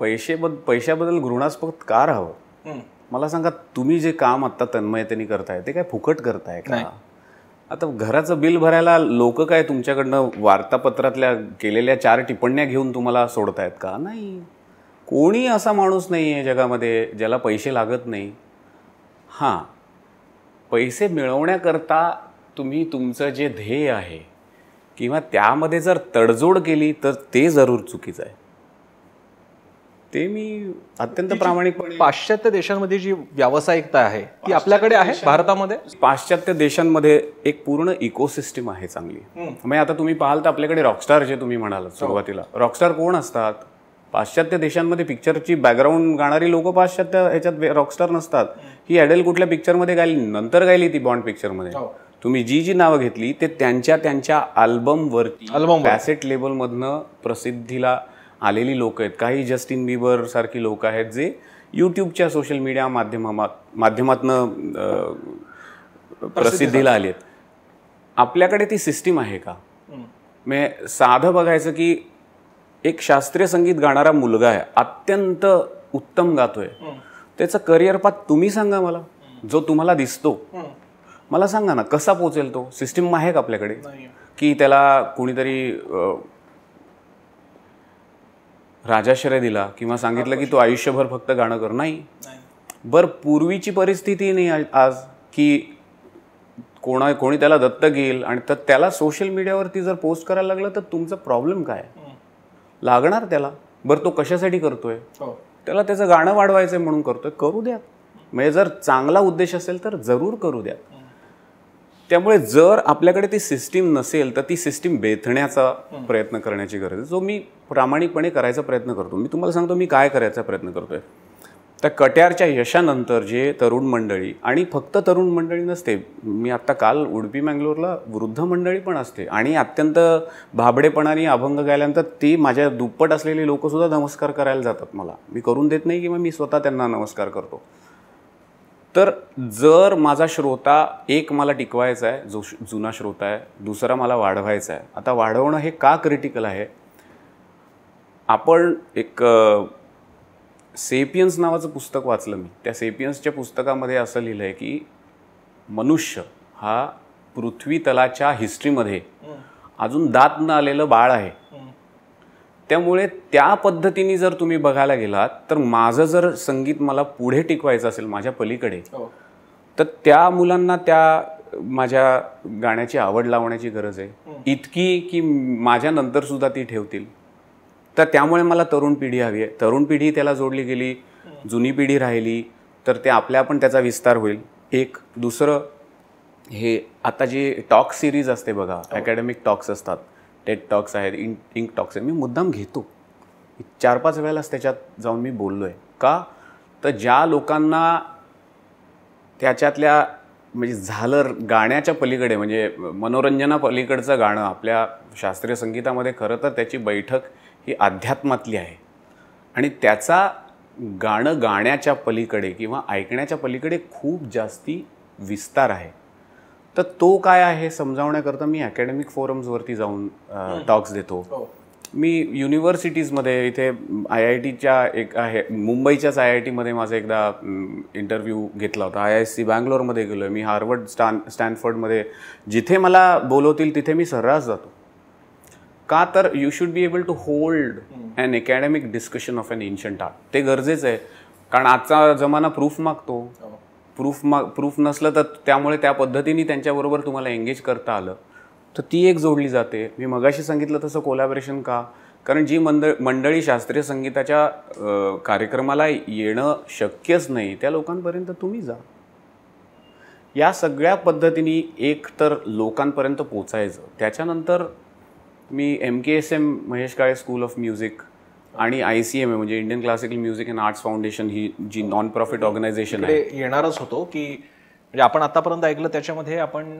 पैसे बद पैशाबद्दल घृणास्पद का राहावं मला सांगा तुम्ही जे काम आता तन्मयतेने करताय ते काय फुकट करताय का आता घराचं बिल भरायला लोक काय तुमच्याकडनं वार्तापत्रातल्या केलेल्या चार टिप्पण्या घेऊन तुम्हाला सोडतायत का नाही कोणी असा माणूस नाही आहे जगामध्ये ज्याला पैसे लागत नाही हां पैसे मिळवण्याकरता तुम्ही तुमचं जे ध्येय आहे किंवा त्यामध्ये जर तडजोड केली तर ते जरूर चुकीचं आहे ते मी अत्यंत प्रामाणिकपणे पाश्चात्य देशांमध्ये जी व्यावसायिकता आहे ती आपल्याकडे आहे भारतामध्ये पाश्चात्य देशांमध्ये एक पूर्ण इकोसिस्टम आहे चांगली म्हणजे आता तुम्ही पाहाल तर आपल्याकडे रॉकस्टार जे तुम्ही म्हणाल हो. सुरुवातीला रॉकस्टार कोण असतात पाश्चात्य देशांमध्ये पिक्चरची बॅकग्राऊंड गाणारी लोक पाश्चात्य ह्याच्यात रॉकस्टार नसतात ही ॲडेल कुठल्या पिक्चरमध्ये गायली नंतर गायली ती बॉन्ड पिक्चरमध्ये तुम्ही जी जी नावं घेतली ते त्यांच्या त्यांच्या अल्बमवरती अल्बम कॅसेट लेबलमधनं प्रसिद्धीला आलेली लोक आहेत काही जस्टिन बिबर सारखी लोक आहेत जे युट्यूबच्या सोशल मीडिया माध्यमात माध्यमातनं प्रसिद्धीला आले आहेत आपल्याकडे ती सिस्टीम आहे का मे साधं बघायचं की एक शास्त्रीय संगीत गाणारा मुलगा आहे अत्यंत उत्तम गातोय त्याचं करिअर पाथ तुम्ही सांगा मला जो तुम्हाला दिसतो मला सांगा ना कसा पोचेल तो सिस्टीम आहे का आपल्याकडे की त्याला कोणीतरी राजाश्रय दिला किंवा सांगितलं की तो आयुष्यभर फक्त गाणं कर नाही बरं पूर्वीची परिस्थिती नाही आज की कोणा कोणी त्याला दत्त घेईल आणि तर त्याला सोशल मीडियावरती जर पोस्ट करायला लागलं तर तुमचा प्रॉब्लेम काय लागणार त्याला बर तो कशासाठी करतोय हो. त्याला त्याचं गाणं वाढवायचं म्हणून करतोय करू द्या म्हणजे जर चांगला उद्देश असेल तर जरूर करू द्या त्यामुळे जर आपल्याकडे ती सिस्टीम नसेल तर ती सिस्टीम बेथण्याचा प्रयत्न करण्याची गरज आहे जो मी प्रामाणिकपणे करायचा प्रयत्न करतो मी तुम्हाला सांगतो मी काय करायचा प्रयत्न करतोय त्या कट्यारच्या यशानंतर जे तरुण मंडळी आणि फक्त तरुण मंडळी नसते मी आत्ता काल उडपी मँगलोरला वृद्ध मंडळी पण असते आणि अत्यंत भाबडेपणाने अभंग गायल्यानंतर ती माझ्या दुप्पट असलेली लोकंसुद्धा नमस्कार करायला जातात मला मी करून देत नाही किंवा मी स्वतः त्यांना नमस्कार करतो तर जर माझा श्रोता एक मला टिकवायचा आहे जो जुना श्रोता आहे दुसरा मला वाढवायचा आहे आता वाढवणं हे का क्रिटिकल आहे आपण एक सेपियन्स नावाचं पुस्तक वाचलं मी त्या सेपियन्सच्या पुस्तकामध्ये असं लिहिलं आहे की मनुष्य हा पृथ्वीतलाच्या हिस्ट्रीमध्ये अजून दात न आलेलं बाळ आहे त्यामुळे त्या पद्धतीने जर तुम्ही बघायला गेलात तर माझं जर संगीत मला पुढे टिकवायचं असेल माझ्या पलीकडे हो. तर त्या मुलांना त्या माझ्या गाण्याची आवड लावण्याची गरज आहे इतकी की माझ्या नंतर सुद्धा ती ठेवतील तर त्यामुळे मला तरुण पिढी हवी आहे तरुण पिढी त्याला जोडली गेली जुनी पिढी राहिली तर ते आपल्या पण त्याचा विस्तार होईल एक दुसरं हे आता जे टॉक सिरीज असते बघा हो. अकॅडमिक टॉक्स असतात टेट टॉक्स आहेत इन इंक टॉक्स आहेत मी मुद्दाम घेतो चार पाच वेळेलाच त्याच्यात जाऊन मी बोललो आहे का तर ज्या लोकांना त्याच्यातल्या म्हणजे झालं गाण्याच्या पलीकडे म्हणजे मनोरंजना पलीकडचं गाणं आपल्या शास्त्रीय संगीतामध्ये खरं तर त्याची बैठक ही अध्यात्मातली आहे आणि त्याचा गाणं गाण्याच्या पलीकडे किंवा ऐकण्याच्या पलीकडे खूप जास्ती विस्तार आहे तर तो काय आहे समजावण्याकरता मी अकॅडमिक फोरम्सवरती जाऊन टॉक्स देतो हो. मी युनिव्हर्सिटीजमध्ये इथे आय आय टीच्या एक आहे मुंबईच्याच आय आय टीमध्ये माझा एकदा इंटरव्ह्यू घेतला होता आय आय सी बँगलोरमध्ये गेलो आहे मी हार्वर्ड स्टॅन स्टॅनफर्डमध्ये जिथे मला बोलवतील तिथे मी सर्रास जातो का तर you should be able to hold an academic discussion of an ancient art ते गरजेचं आहे कारण आजचा जमाना प्रूफ मागतो हो. प्रूफ मा प्रूफ नसलं तर त्यामुळे त्या पद्धतीने त्यांच्याबरोबर तुम्हाला एंगेज करता आलं तर ती एक जोडली जाते मी मगाशी सांगितलं तसं कोलॅबरेशन का कारण जी मंडळ मंडळी शास्त्रीय संगीताच्या कार्यक्रमाला येणं शक्यच नाही त्या लोकांपर्यंत तुम्ही जा या सगळ्या पद्धतीने एक तर लोकांपर्यंत पोचायचं त्याच्यानंतर मी M K S M Mahesh Kale school of music आणि आय सी एम ए म्हणजे Indian classical music and arts foundation ही जी नॉन प्रॉफिट ऑर्गनायझेशन आहे येणारच होतो की म्हणजे आपण आतापर्यंत ऐकलं त्याच्यामध्ये आपण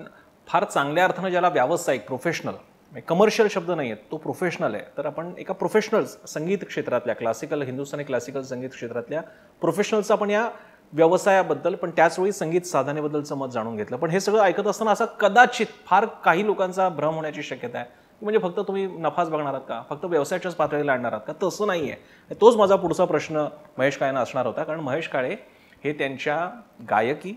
फार चांगल्या अर्थानं ज्याला व्यावसायिक प्रोफेशनल म्हणजे कमर्शियल शब्द नाही तो प्रोफेशनल आहे तर आपण एका प्रोफेशनल संगीत क्षेत्रातल्या क्लासिकल हिंदुस्थानी क्लासिकल संगीत क्षेत्रातल्या प्रोफेशनलचं आपण या व्यवसायाबद्दल पण त्याचवेळी संगीत साधनेबद्दलचं मत जाणून घेतलं पण हे सगळं ऐकत असताना असा कदाचित फार काही लोकांचा भ्रम होण्याची शक्यता आहे म्हणजे फक्त तुम्ही नफाच बघणार आहात का फक्त व्यवसायाच्याच पातळीला आणणार आहात का तसं नाही आहे तोच माझा पुढचा प्रश्न महेश काळेनं असणार होता कारण महेश काळे हे त्यांच्या गायकी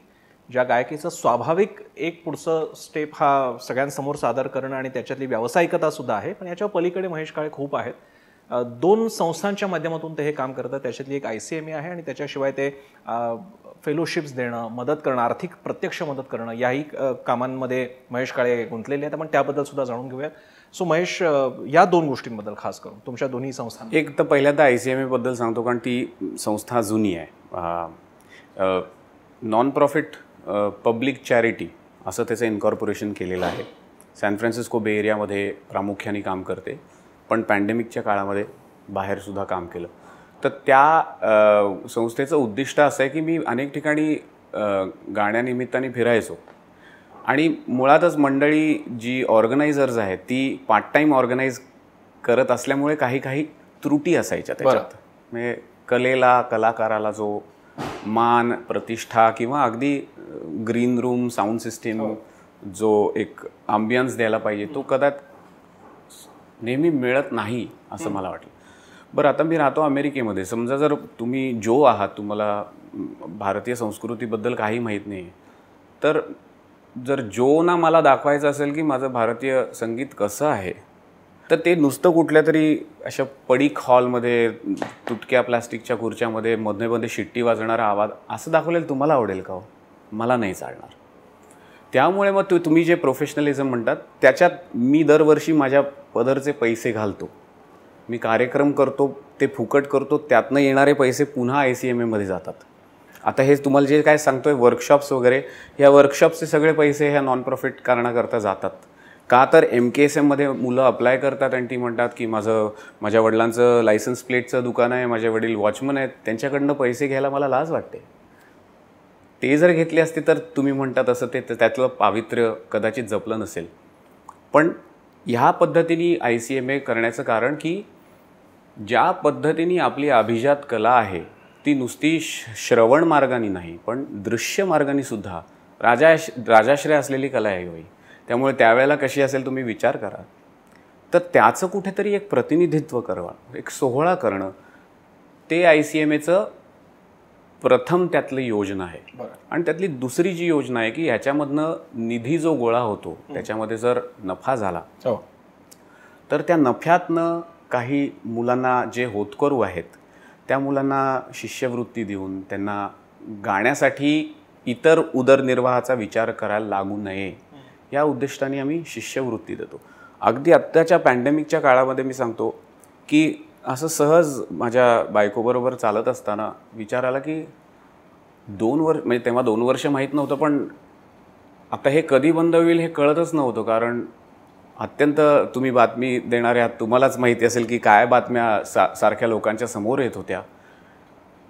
ज्या गायकीचं स्वाभाविक एक पुढचं स्टेप हा सगळ्यांसमोर सादर करणं आणि त्याच्यातली व्यावसायिकता सुद्धा आहे पण याच्या पलीकडे महेश काळे खूप आहेत दोन संस्थांच्या माध्यमातून ते हे काम करतात त्याच्यातली एक आय सी एम ए आहे आणि त्याच्याशिवाय ते फेलोशिप्स देणं मदत करणं आर्थिक प्रत्यक्ष मदत करणं याही कामांमध्ये महेश काळे गुंतलेले आहेत आपण त्याबद्दल सुद्धा जाणून घेऊयात सो महेश या दोन गोष्टींबद्दल खास करून तुमच्या दोन्ही संस्था एक तर पहिल्यांदा आय सी एम एबद्दल e सांगतो कारण ती संस्था जुनी आहे नॉन प्रॉफिट पब्लिक चॅरिटी असं त्याचं इन्कॉर्पोरेशन केलेलं आहे सॅन फ्रान्सिस्को बे एरियामध्ये प्रामुख्याने काम करते पण पॅन्डेमिकच्या काळामध्ये बाहेरसुद्धा काम केलं तर त्या संस्थेचं उद्दिष्ट असं आहे की मी अनेक ठिकाणी गाण्यानिमित्ताने फिरायचो आणि मुळातच मंडळी जी ऑर्गनायझर्स आहेत ती पार्ट टाईम ऑर्गनाईज करत असल्यामुळे काही काही त्रुटी असायच्या त्याच्यात म्हणजे कलेला कलाकाराला जो मान प्रतिष्ठा किंवा अगदी ग्रीन रूम साऊंड सिस्टीम जो एक आंबियन्स द्यायला पाहिजे तो कदाच नेहमी मिळत नाही असं मला वाटलं बरं आता मी राहतो अमेरिकेमध्ये समजा जर तुम्ही जो आहात तुम्हाला भारतीय संस्कृतीबद्दल काही माहीत नाही तर जर जोना मला दाखवायचं असेल की माझं भारतीय संगीत कसं आहे तर ते नुसतं कुठल्या तरी अशा पडीक हॉलमध्ये तुटक्या प्लास्टिकच्या खुर्च्यामध्ये मध्ये मध्ये शिट्टी वाजणारा आवाज असं दाखवलेलं तुम्हाला आवडेल का हो मला नाही चालणार त्यामुळे मग तु तुम्ही जे प्रोफेशनलिझम म्हणतात त्याच्यात मी दरवर्षी माझ्या पदरचे पैसे घालतो मी कार्यक्रम करतो ते फुकट करतो त्यातनं येणारे पैसे पुन्हा आय सी एम एमध्ये जातात आता हे तुम्हाला जे काय सांगतोय वर्कशॉप्स वगैरे ह्या वर्कशॉप्सचे सगळे पैसे ह्या नॉन प्रॉफिट कारणाकरता जातात का तर एम के एस एममध्ये मुलं अप्लाय करतात आणि ती म्हणतात की माझं माझ्या वडिलांचं लायसन्स प्लेटचं दुकान आहे माझे वडील वॉचमन आहेत त्यांच्याकडनं पैसे घ्यायला मला लाज वाटते ते जर घेतले असते तर तुम्ही म्हणतात असं ते त्यातलं पावित्र्य कदाचित जपलं नसेल पण ह्या पद्धतीने आय सी एम ए करण्याचं कारण की ज्या पद्धतीने आपली अभिजात कला आहे ती नुसती श्रवण मार्गाने नाही पण दृश्य मार्गाने सुद्धा राजाश राजाश्रय असलेली कला आहे होई त्यामुळे त्यावेळेला कशी असेल तुम्ही विचार करा तर त्याचं कुठेतरी एक प्रतिनिधित्व करा एक सोहळा करणं ते आय सी एम एचं प्रथम त्यातली योजना आहे आणि त्यातली दुसरी जी योजना आहे की ह्याच्यामधनं निधी जो गोळा होतो त्याच्यामध्ये जर नफा झाला हो. तर त्या नफ्यातनं काही मुलांना जे होतकरू आहेत त्या मुलांना शिष्यवृत्ती देऊन त्यांना गाण्यासाठी इतर उदरनिर्वाहाचा विचार करायला लागू नये या उद्दिष्टाने आम्ही शिष्यवृत्ती देतो अगदी आत्ताच्या पॅन्डेमिकच्या काळामध्ये मी सांगतो की असं सहज माझ्या बायकोबरोबर चालत असताना विचार आला की दोन वर्ष म्हणजे तेव्हा दोन वर्ष माहीत नव्हतं पण आता हे कधी बंद होईल हे कळतच नव्हतं कारण अत्यंत तुम्ही बातमी देणारे तुम्हालाच माहिती असेल की काय बातम्या सा सारख्या लोकांच्या समोर येत होत्या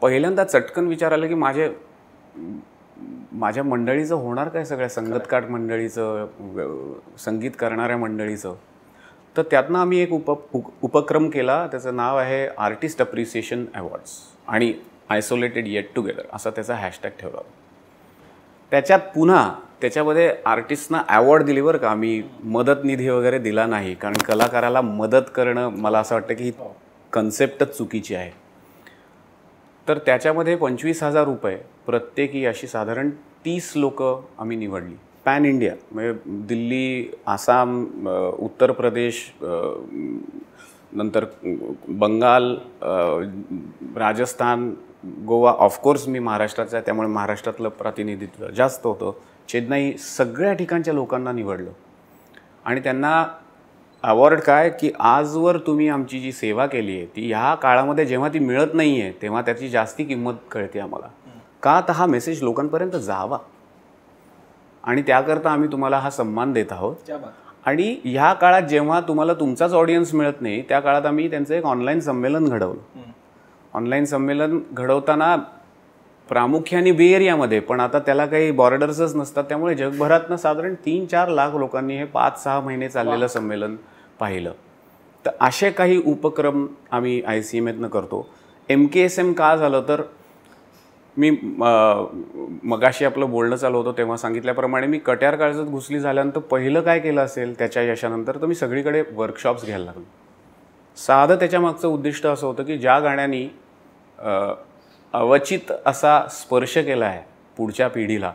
पहिल्यांदा चटकन विचार आलं की माझे माझ्या मंडळीचं होणार काय सगळ्या संगतकाठ मंडळीचं संगीत करणाऱ्या मंडळीचं तर त्यातनं आम्ही एक उप उपक्रम केला त्याचं नाव आहे आर्टिस्ट अप्रिसिएशन अवॉर्ड्स आणि आयसोलेटेड येट टुगेदर असा त्याचा हॅशटॅग ठेवला होता त्याच्यात पुन्हा त्याच्यामध्ये आर्टिस्टना अवॉर्ड दिली बरं का मी मदत निधी वगैरे दिला नाही कारण कलाकाराला मदत करणं मला असं वाटतं की ही कन्सेप्टच चुकीची आहे तर त्याच्यामध्ये पंचवीस हजार रुपये प्रत्येकी अशी साधारण तीस लोकं आम्ही निवडली पॅन इंडिया म्हणजे दिल्ली आसाम उत्तर प्रदेश नंतर बंगाल राजस्थान गोवा ऑफकोर्स मी महाराष्ट्राचा आहे त्यामुळे महाराष्ट्रातलं प्रतिनिधित्व जास्त होतं चेन्नई सगळ्या ठिकाणच्या लोकांना निवडलं आणि त्यांना अवॉर्ड काय की आजवर तुम्ही आमची जी सेवा केली आहे ती ह्या काळामध्ये जेव्हा ती मिळत नाही आहे तेव्हा त्याची जास्ती किंमत कळते आम्हाला का तर हा मेसेज लोकांपर्यंत जावा आणि त्याकरता आम्ही तुम्हाला हा सन्मान देत आहोत आणि ह्या काळात जेव्हा तुम्हाला तुमचाच ऑडियन्स मिळत नाही त्या काळात आम्ही त्यांचं एक ऑनलाईन संमेलन घडवलं ऑनलाईन संमेलन घडवताना प्रामुख्याने बे एरियामध्ये पण आता त्याला काही बॉर्डर्सच नसतात त्यामुळे जगभरातनं साधारण तीन चार लाख लोकांनी हे पाच सहा महिने चाललेलं संमेलन पाहिलं तर असे काही उपक्रम आम्ही आय सी एम एतनं करतो एम के एस एम का झालं तर मी मगाशी आपलं बोलणं चालू होतं तेव्हा सांगितल्याप्रमाणे मी कट्यार काळजात घुसली झाल्यानंतर पहिलं काय केलं असेल त्याच्या यशानंतर तर मी सगळीकडे वर्कशॉप्स घ्यायला लागलो साधं त्याच्यामागचं उद्दिष्ट असं होतं की ज्या गाण्यांनी अवचित असा स्पर्श केला आहे पुढच्या पिढीला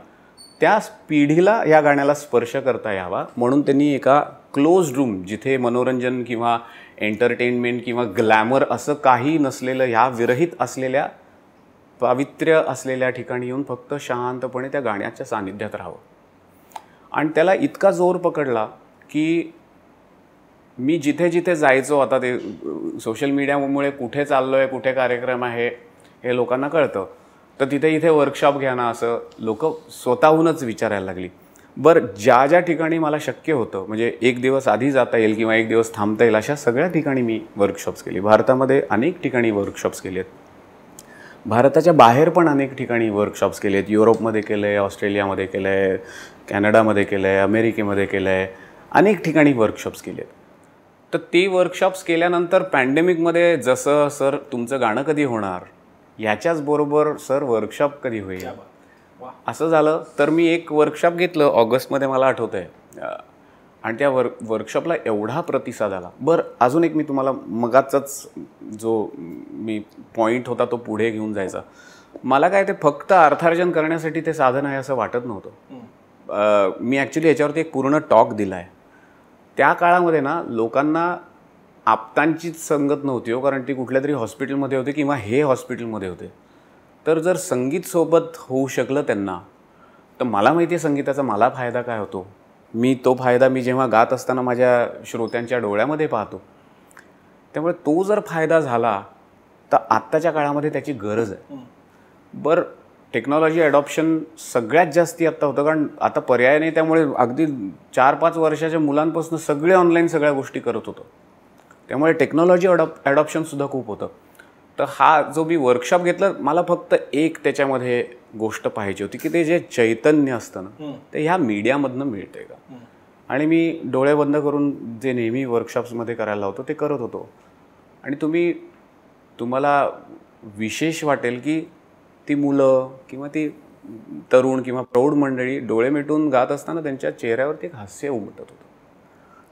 त्या पिढीला या गाण्याला स्पर्श करता यावा म्हणून त्यांनी एका क्लोज रूम जिथे मनोरंजन किंवा एंटरटेनमेंट किंवा ग्लॅमर असं काही नसलेलं ह्या विरहित असलेल्या पावित्र्य असलेल्या ठिकाणी येऊन फक्त शांतपणे त्या गाण्याच्या सानिध्यात राहावं आणि त्याला इतका जोर पकडला की मी जिथे जिथे जायचो आता ते सोशल मीडियामुळे कुठे चाललो आहे कुठे कार्यक्रम आहे हे लोकांना कळतं तर तिथे इथे वर्कशॉप घ्या ना असं लोक स्वतःहूनच विचारायला लागली बरं ज्या ज्या ठिकाणी मला शक्य होतं म्हणजे एक दिवस आधी जाता येईल किंवा एक दिवस थांबता येईल अशा सगळ्या ठिकाणी मी वर्कशॉप्स केली भारतामध्ये अनेक ठिकाणी वर्कशॉप्स केले आहेत भारताच्या बाहेर पण अनेक ठिकाणी वर्कशॉप्स केले आहेत युरोपमध्ये केलं आहे ऑस्ट्रेलियामध्ये केलं आहे कॅनडामध्ये केलं आहे अमेरिकेमध्ये केलं आहे अनेक ठिकाणी वर्कशॉप्स केले आहेत तर ते वर्कशॉप्स केल्यानंतर पॅन्डेमिकमध्ये जसं सर तुमचं गाणं कधी होणार याच्याचबरोबर सर वर्कशॉप कधी होईल असं झालं तर मी एक वर्कशॉप घेतलं ऑगस्टमध्ये मला आठवतं आहे आणि त्या वर्क वर्कशॉपला एवढा प्रतिसाद आला बरं अजून एक मी तुम्हाला मगाचाच जो मी पॉईंट होता तो पुढे घेऊन जायचा मला काय ते फक्त अर्थार्जन करण्यासाठी ते साधन आहे असं वाटत नव्हतं मी ॲक्च्युली याच्यावरती एक पूर्ण टॉक दिला आहे त्या काळामध्ये ना लोकांना आपतांचीच संगत नव्हती हो कारण ती कुठल्या तरी हॉस्पिटलमध्ये होते किंवा हे हॉस्पिटलमध्ये होते तर जर संगीतसोबत होऊ शकलं त्यांना तर मला माहिती आहे संगीताचा मला फायदा काय होतो मी तो फायदा मी जेव्हा गात असताना माझ्या श्रोत्यांच्या डोळ्यामध्ये पाहतो त्यामुळे तो जर फायदा झाला तर आत्ताच्या काळामध्ये त्याची गरज आहे बरं टेक्नॉलॉजी ॲडॉप्शन सगळ्यात जास्ती आत्ता होतं कारण आता पर्याय नाही त्यामुळे अगदी चार पाच वर्षाच्या मुलांपासून सगळे ऑनलाईन सगळ्या गोष्टी करत होतो त्यामुळे टेक्नॉलॉजी अडॉप ॲडॉप्शनसुद्धा खूप होतं तर हा जो मी वर्कशॉप घेतला मला फक्त एक त्याच्यामध्ये गोष्ट पाहिजे होती की ते जे चैतन्य असतं ना ते ह्या मीडियामधनं मिळते का आणि मी डोळे बंद करून जे नेहमी वर्कशॉप्समध्ये करायला होतो ते करत होतो आणि तुम्ही तुम्हाला विशेष वाटेल की ती मुलं किंवा ती तरुण किंवा प्रौढ मंडळी डोळे मिटून गात असताना त्यांच्या चेहऱ्यावरती एक हास्य उमटत होतं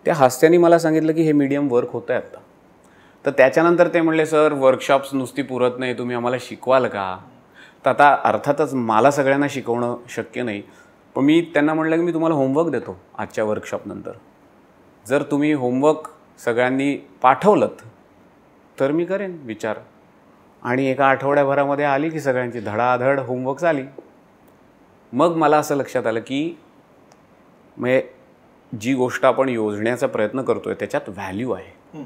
त्या हास्याने मला सांगितलं की हे मीडियम वर्क होतं आहे आत्ता तर त्याच्यानंतर ते म्हणले सर वर्कशॉप्स नुसती पुरत नाही तुम्ही आम्हाला शिकवाल का तर आता अर्थातच मला सगळ्यांना शिकवणं शक्य नाही पण मी त्यांना म्हटलं की मी तुम्हाला होमवर्क देतो आजच्या वर्कशॉपनंतर जर तुम्ही होमवर्क सगळ्यांनी पाठवलं तर मी करेन विचार आणि एका आठवड्याभरामध्ये आली की सगळ्यांची धडाधड होमवर्क झाली मग मला असं लक्षात आलं की म्हणजे जी गोष्ट आपण योजण्याचा प्रयत्न करतो आहे त्याच्यात व्हॅल्यू आहे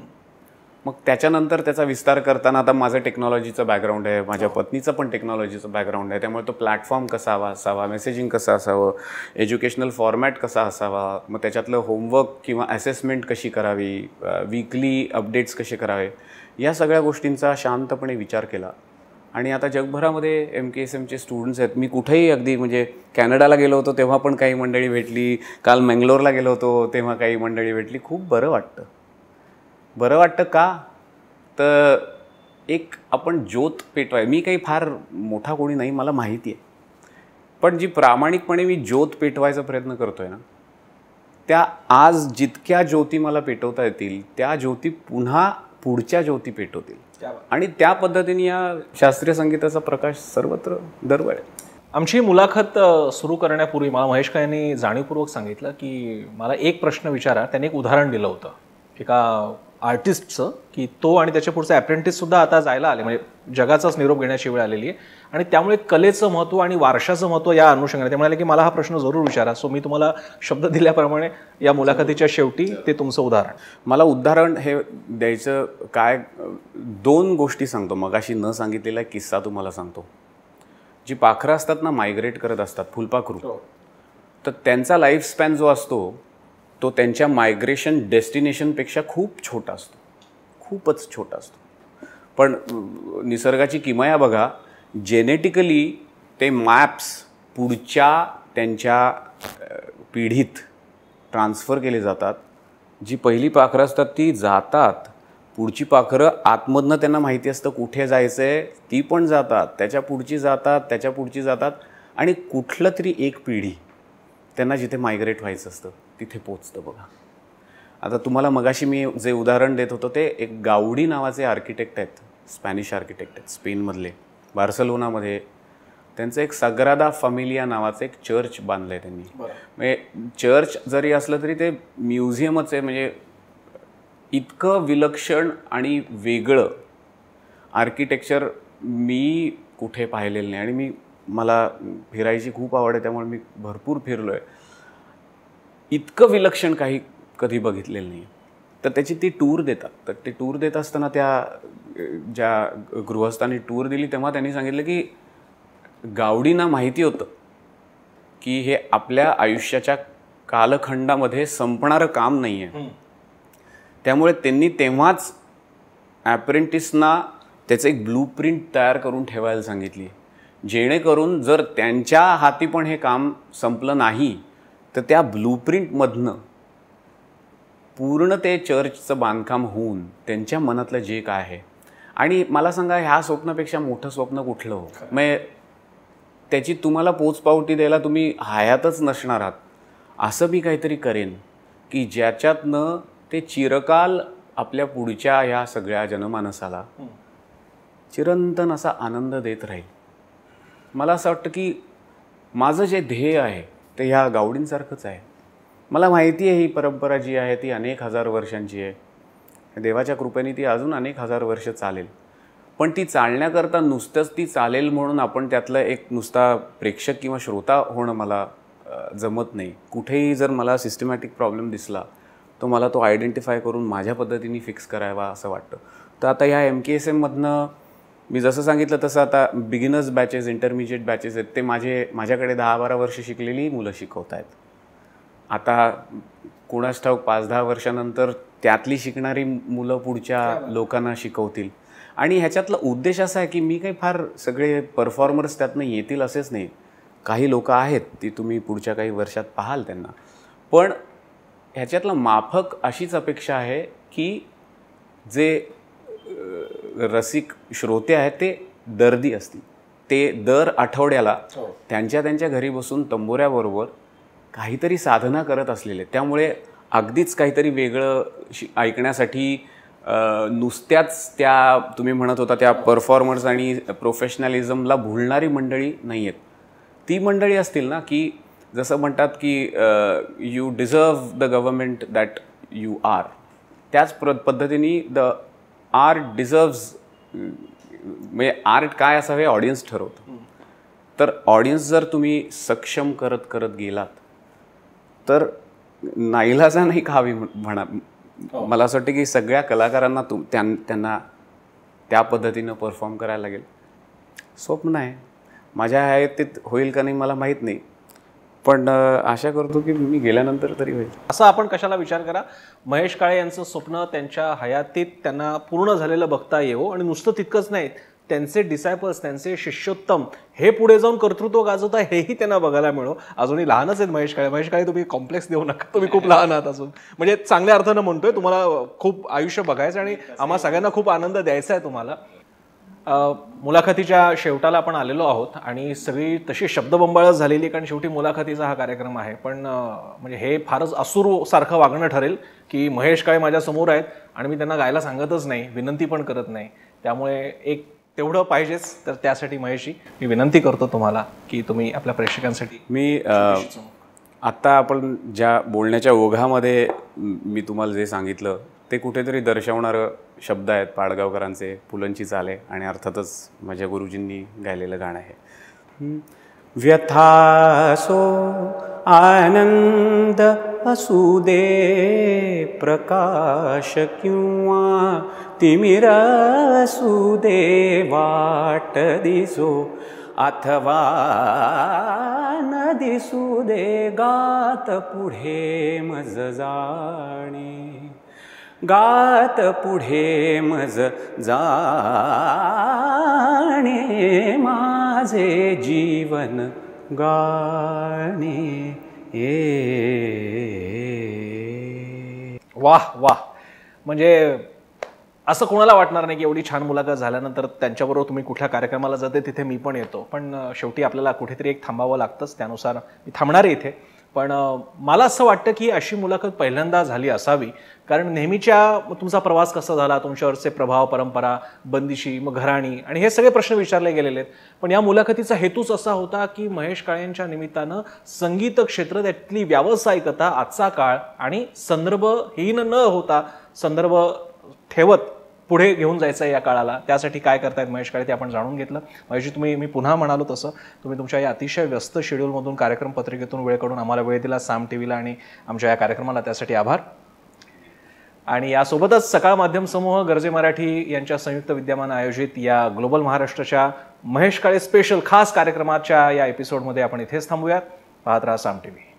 मग त्याच्यानंतर त्याचा विस्तार करताना आता माझं टेक्नॉलॉजीचं बॅकग्राऊंड आहे माझ्या हो. पत्नीचं पण टेक्नॉलॉजीचं बॅकग्राऊंड आहे त्यामुळे तो प्लॅटफॉर्म कसा हवा असावा मेसेजिंग कसं असावं एज्युकेशनल फॉर्मॅट कसा असावा मग त्याच्यातलं होमवर्क किंवा असेसमेंट कशी करावी वीकली अपडेट्स कसे करावे या सगळ्या गोष्टींचा शांतपणे विचार केला आणि आता जगभरामध्ये एम के एस एमचे स्टुडंट्स आहेत मी कुठेही अगदी म्हणजे कॅनडाला गेलो होतो तेव्हा पण काही मंडळी भेटली काल मंगलोरला गेलो होतो तेव्हा काही मंडळी भेटली खूप बरं वाटतं बरं वाटतं का तर एक आपण ज्योत पेटवाय मी काही फार मोठा कोणी नाही मला माहिती आहे पण जी प्रामाणिकपणे मी ज्योत पेटवायचा प्रयत्न करतो आहे ना त्या आज जितक्या ज्योती मला पेटवता येतील त्या ज्योती पुन्हा पुढच्या ज्योती पेटवतील आणि त्या पद्धतीने या शास्त्रीय संगीताचा प्रकाश सर्वत्र दरवळ आमची मुलाखत सुरू करण्यापूर्वी मला महेश यांनी जाणीवपूर्वक सांगितलं की मला एक प्रश्न विचारा त्यांनी एक उदाहरण दिलं होतं एका आर्टिस्टचं की तो आणि त्याच्या पुढचं सुद्धा आता जायला आले म्हणजे जगाचाच निरोप घेण्याची वेळ आलेली आहे आणि त्यामुळे कलेचं महत्त्व आणि वारशाचं महत्त्व या अनुषंगाने ते म्हणाले की मला हा प्रश्न जरूर विचारा सो मी तुम्हाला शब्द दिल्याप्रमाणे या मुलाखतीच्या शेवटी ते तुमचं उदाहरण मला उदाहरण हे द्यायचं काय दोन गोष्टी सांगतो मगाशी न सांगितलेला किस्सा तुम्हाला सांगतो जी पाखरं असतात ना मायग्रेट करत असतात फुलपाखरू हो. तर त्यांचा लाईफ स्पॅन जो असतो तो त्यांच्या मायग्रेशन डेस्टिनेशनपेक्षा खूप छोटा असतो खूपच छोटा असतो पण निसर्गाची किमया बघा जेनेटिकली ते मॅप्स पुढच्या त्यांच्या पिढीत ट्रान्सफर केले जातात जी पहिली पाखरं असतात ती जातात पुढची पाखरं आतमधनं त्यांना माहिती असतं कुठे जायचं आहे ती पण जातात त्याच्या पुढची जातात त्याच्या पुढची जातात आणि कुठलं तरी एक पिढी त्यांना जिथे मायग्रेट व्हायचं असतं तिथे पोचतं बघा आता तुम्हाला मगाशी मी जे उदाहरण देत होतो ते एक गावडी नावाचे आर्किटेक्ट आहेत स्पॅनिश आर्किटेक्ट आहेत स्पेनमधले बार्सलोनामध्ये त्यांचं एक सग्रादा फमिलिया नावाचं एक चर्च बांधलं आहे त्यांनी म्हणजे चर्च जरी असलं तरी ते म्युझियमच आहे म्हणजे इतकं विलक्षण आणि वेगळं आर्किटेक्चर मी कुठे पाहिलेलं नाही आणि मी मला फिरायची खूप आवड आहे त्यामुळे मी भरपूर फिरलो आहे इतकं विलक्षण काही कधी बघितलेलं नाही तर त्याची ती टूर देतात तर ते टूर देत असताना त्या ज्या गृहस्थांनी टूर दिली तेव्हा त्यांनी सांगितलं की गावडींना माहिती होतं की हे आपल्या आयुष्याच्या कालखंडामध्ये संपणारं काम नाही आहे त्यामुळे त्यांनी तेव्हाच ॲप्रेंटिसना त्याचं एक ब्लू प्रिंट तयार करून ठेवायला सांगितली जेणेकरून जर त्यांच्या हाती पण हे काम संपलं नाही तर त्या ब्लूप्रिंटमधनं पूर्ण ते चर्चचं बांधकाम होऊन त्यांच्या मनातलं जे काय आहे आणि मला सांगा ह्या स्वप्नापेक्षा मोठं स्वप्न कुठलं हो मग म्हणजे त्याची तुम्हाला पोचपावटी द्यायला तुम्ही हयातच नसणार आहात असं मी काहीतरी करेन की ज्याच्यातनं ते चिरकाल आपल्या पुढच्या ह्या सगळ्या जनमानसाला चिरंतन असा आनंद देत राहील मला असं वाटतं की माझं जे ध्येय आहे ते ह्या गावडींसारखंच आहे मला माहिती आहे ही परंपरा जी आहे ती अनेक हजार वर्षांची आहे देवाच्या कृपेने ती अजून अनेक हजार वर्ष चालेल पण ती चालण्याकरता नुसतंच ती चालेल म्हणून आपण त्यातला एक नुसता प्रेक्षक किंवा श्रोता होणं मला जमत नाही कुठेही जर मला सिस्टमॅटिक प्रॉब्लेम दिसला तो मला तो आयडेंटिफाय करून माझ्या पद्धतीने फिक्स करावा असं वाटतं तर आता ह्या एम के एस एममधनं मी जसं सांगितलं तसं आता बिगिनर्स बॅचेस इंटरमिजिएट बॅचेस आहेत ते माझे माझ्याकडे दहा बारा वर्ष शिकलेली मुलं शिकवत आहेत आता कुणास ठाऊक पाच दहा वर्षानंतर त्यातली शिकणारी मुलं पुढच्या लोकांना शिकवतील आणि ह्याच्यातला उद्देश असा आहे की मी काही फार सगळे परफॉर्मर्स त्यातनं येतील असेच नाही काही लोक आहेत ती तुम्ही पुढच्या काही वर्षात पाहाल त्यांना पण ह्याच्यातलं माफक अशीच अपेक्षा आहे की जे रसिक श्रोते आहेत ते दर्दी असतील ते दर आठवड्याला हो. त्यांच्या त्यांच्या घरी बसून तंबोऱ्याबरोबर काहीतरी साधना करत असलेले त्यामुळे अगदीच काहीतरी वेगळं शि ऐकण्यासाठी नुसत्याच त्या तुम्ही म्हणत होता त्या परफॉर्मर्स आणि प्रोफेशनॅलिझमला भुलणारी मंडळी नाही आहेत ती मंडळी असतील ना की जसं म्हणतात की you deserve the government that you are त्याच प्र पद्धतीने द आर्ट डिझर्व्स म्हणजे आर्ट काय असावं हे ऑडियन्स ठरवतं तर ऑडियन्स जर तुम्ही सक्षम करत करत गेलात तर नाईलाजा नाही खावी म्हणा हो. मला असं वाटतं की सगळ्या कलाकारांना तुम त्यांना त्या पद्धतीनं परफॉर्म करायला लागेल स्वप्न आहे माझ्या हयातीत होईल का नाही मला माहीत नाही पण आशा करतो की मी गेल्यानंतर तरी होईल असं आपण कशाला विचार करा महेश काळे यांचं स्वप्न त्यांच्या हयातीत त्यांना पूर्ण झालेलं बघता येवो आणि नुसतं तितकंच नाही त्यांचे डिसायपल्स त्यांचे शिष्योत्तम हे पुढे जाऊन कर्तृत्व गाजवता हेही त्यांना बघायला मिळो अजूनही लहानच आहेत महेश काळे महेश काळे तुम्ही कॉम्प्लेक्स देऊ नका तुम्ही खूप लहान आहात अजून म्हणजे चांगल्या अर्थानं म्हणतोय तुम्हाला खूप आयुष्य बघायचं आणि आम्हाला सगळ्यांना खूप आनंद द्यायचा आहे तुम्हाला मुलाखतीच्या शेवटाला आपण आलेलो आहोत आणि सगळी तशी शब्दबंबाळच झालेली कारण शेवटी मुलाखतीचा हा कार्यक्रम आहे पण म्हणजे हे फारच सारखं वागणं ठरेल की महेश काळे माझ्यासमोर आहेत आणि मी त्यांना गायला सांगतच नाही विनंती पण करत नाही त्यामुळे एक तेवढं पाहिजेच तर त्यासाठी महेशी मी विनंती करतो तुम्हाला की तुम्ही आपल्या प्रेक्षकांसाठी मी आत्ता आपण ज्या बोलण्याच्या ओघामध्ये मी तुम्हाला जे सांगितलं ते कुठेतरी दर्शवणारं शब्द आहेत पाडगावकरांचे पुलंची चाले आणि अर्थातच माझ्या गुरुजींनी गायलेलं गाणं आहे व्यथासो आनंद असू दे प्रकाश किंवा तिमिर असू दे वाट दिसो अथवा न दिसू दे गात पुढे मज जाणी गात पुढे मज जाणे माझे जीवन गाणे ए वाह वाह म्हणजे असं कोणाला वाटणार नाही की एवढी छान मुलाखत झाल्यानंतर त्यांच्याबरोबर तुम्ही कुठल्या कार्यक्रमाला जाते तिथे मी पण येतो पण शेवटी आपल्याला कुठेतरी एक थांबावं लागतंच त्यानुसार मी थांबणार इथे पण मला असं वाटतं की अशी मुलाखत पहिल्यांदा झाली असावी कारण नेहमीच्या तुमचा प्रवास कसा झाला तुमच्यावरचे प्रभाव परंपरा बंदिशी मग घराणी आणि हे सगळे प्रश्न विचारले गेलेले आहेत पण या मुलाखतीचा हेतूच असा होता की महेश काळेंच्या निमित्तानं संगीत क्षेत्र त्यातली व्यावसायिकता आजचा काळ आणि संदर्भहीन न होता संदर्भ ठेवत पुढे घेऊन जायचं आहे या काळाला त्यासाठी काय करतायत महेश काळे ते आपण जाणून घेतलं महेशजी तुम्ही मी पुन्हा म्हणालो तसं तुम्ही तुमच्या या अतिशय व्यस्त शेड्यूलमधून कार्यक्रम पत्रिकेतून वेळ काढून आम्हाला वेळ दिला साम टी व्हीला आणि आमच्या या कार्यक्रमाला त्यासाठी आभार आणि यासोबतच सकाळ माध्यम समूह गरजे मराठी यांच्या संयुक्त विद्यमान आयोजित या ग्लोबल महाराष्ट्राच्या महेश काळे स्पेशल खास कार्यक्रमाच्या या एपिसोडमध्ये आपण इथेच थांबूयात पाहत राहा साम टी व्ही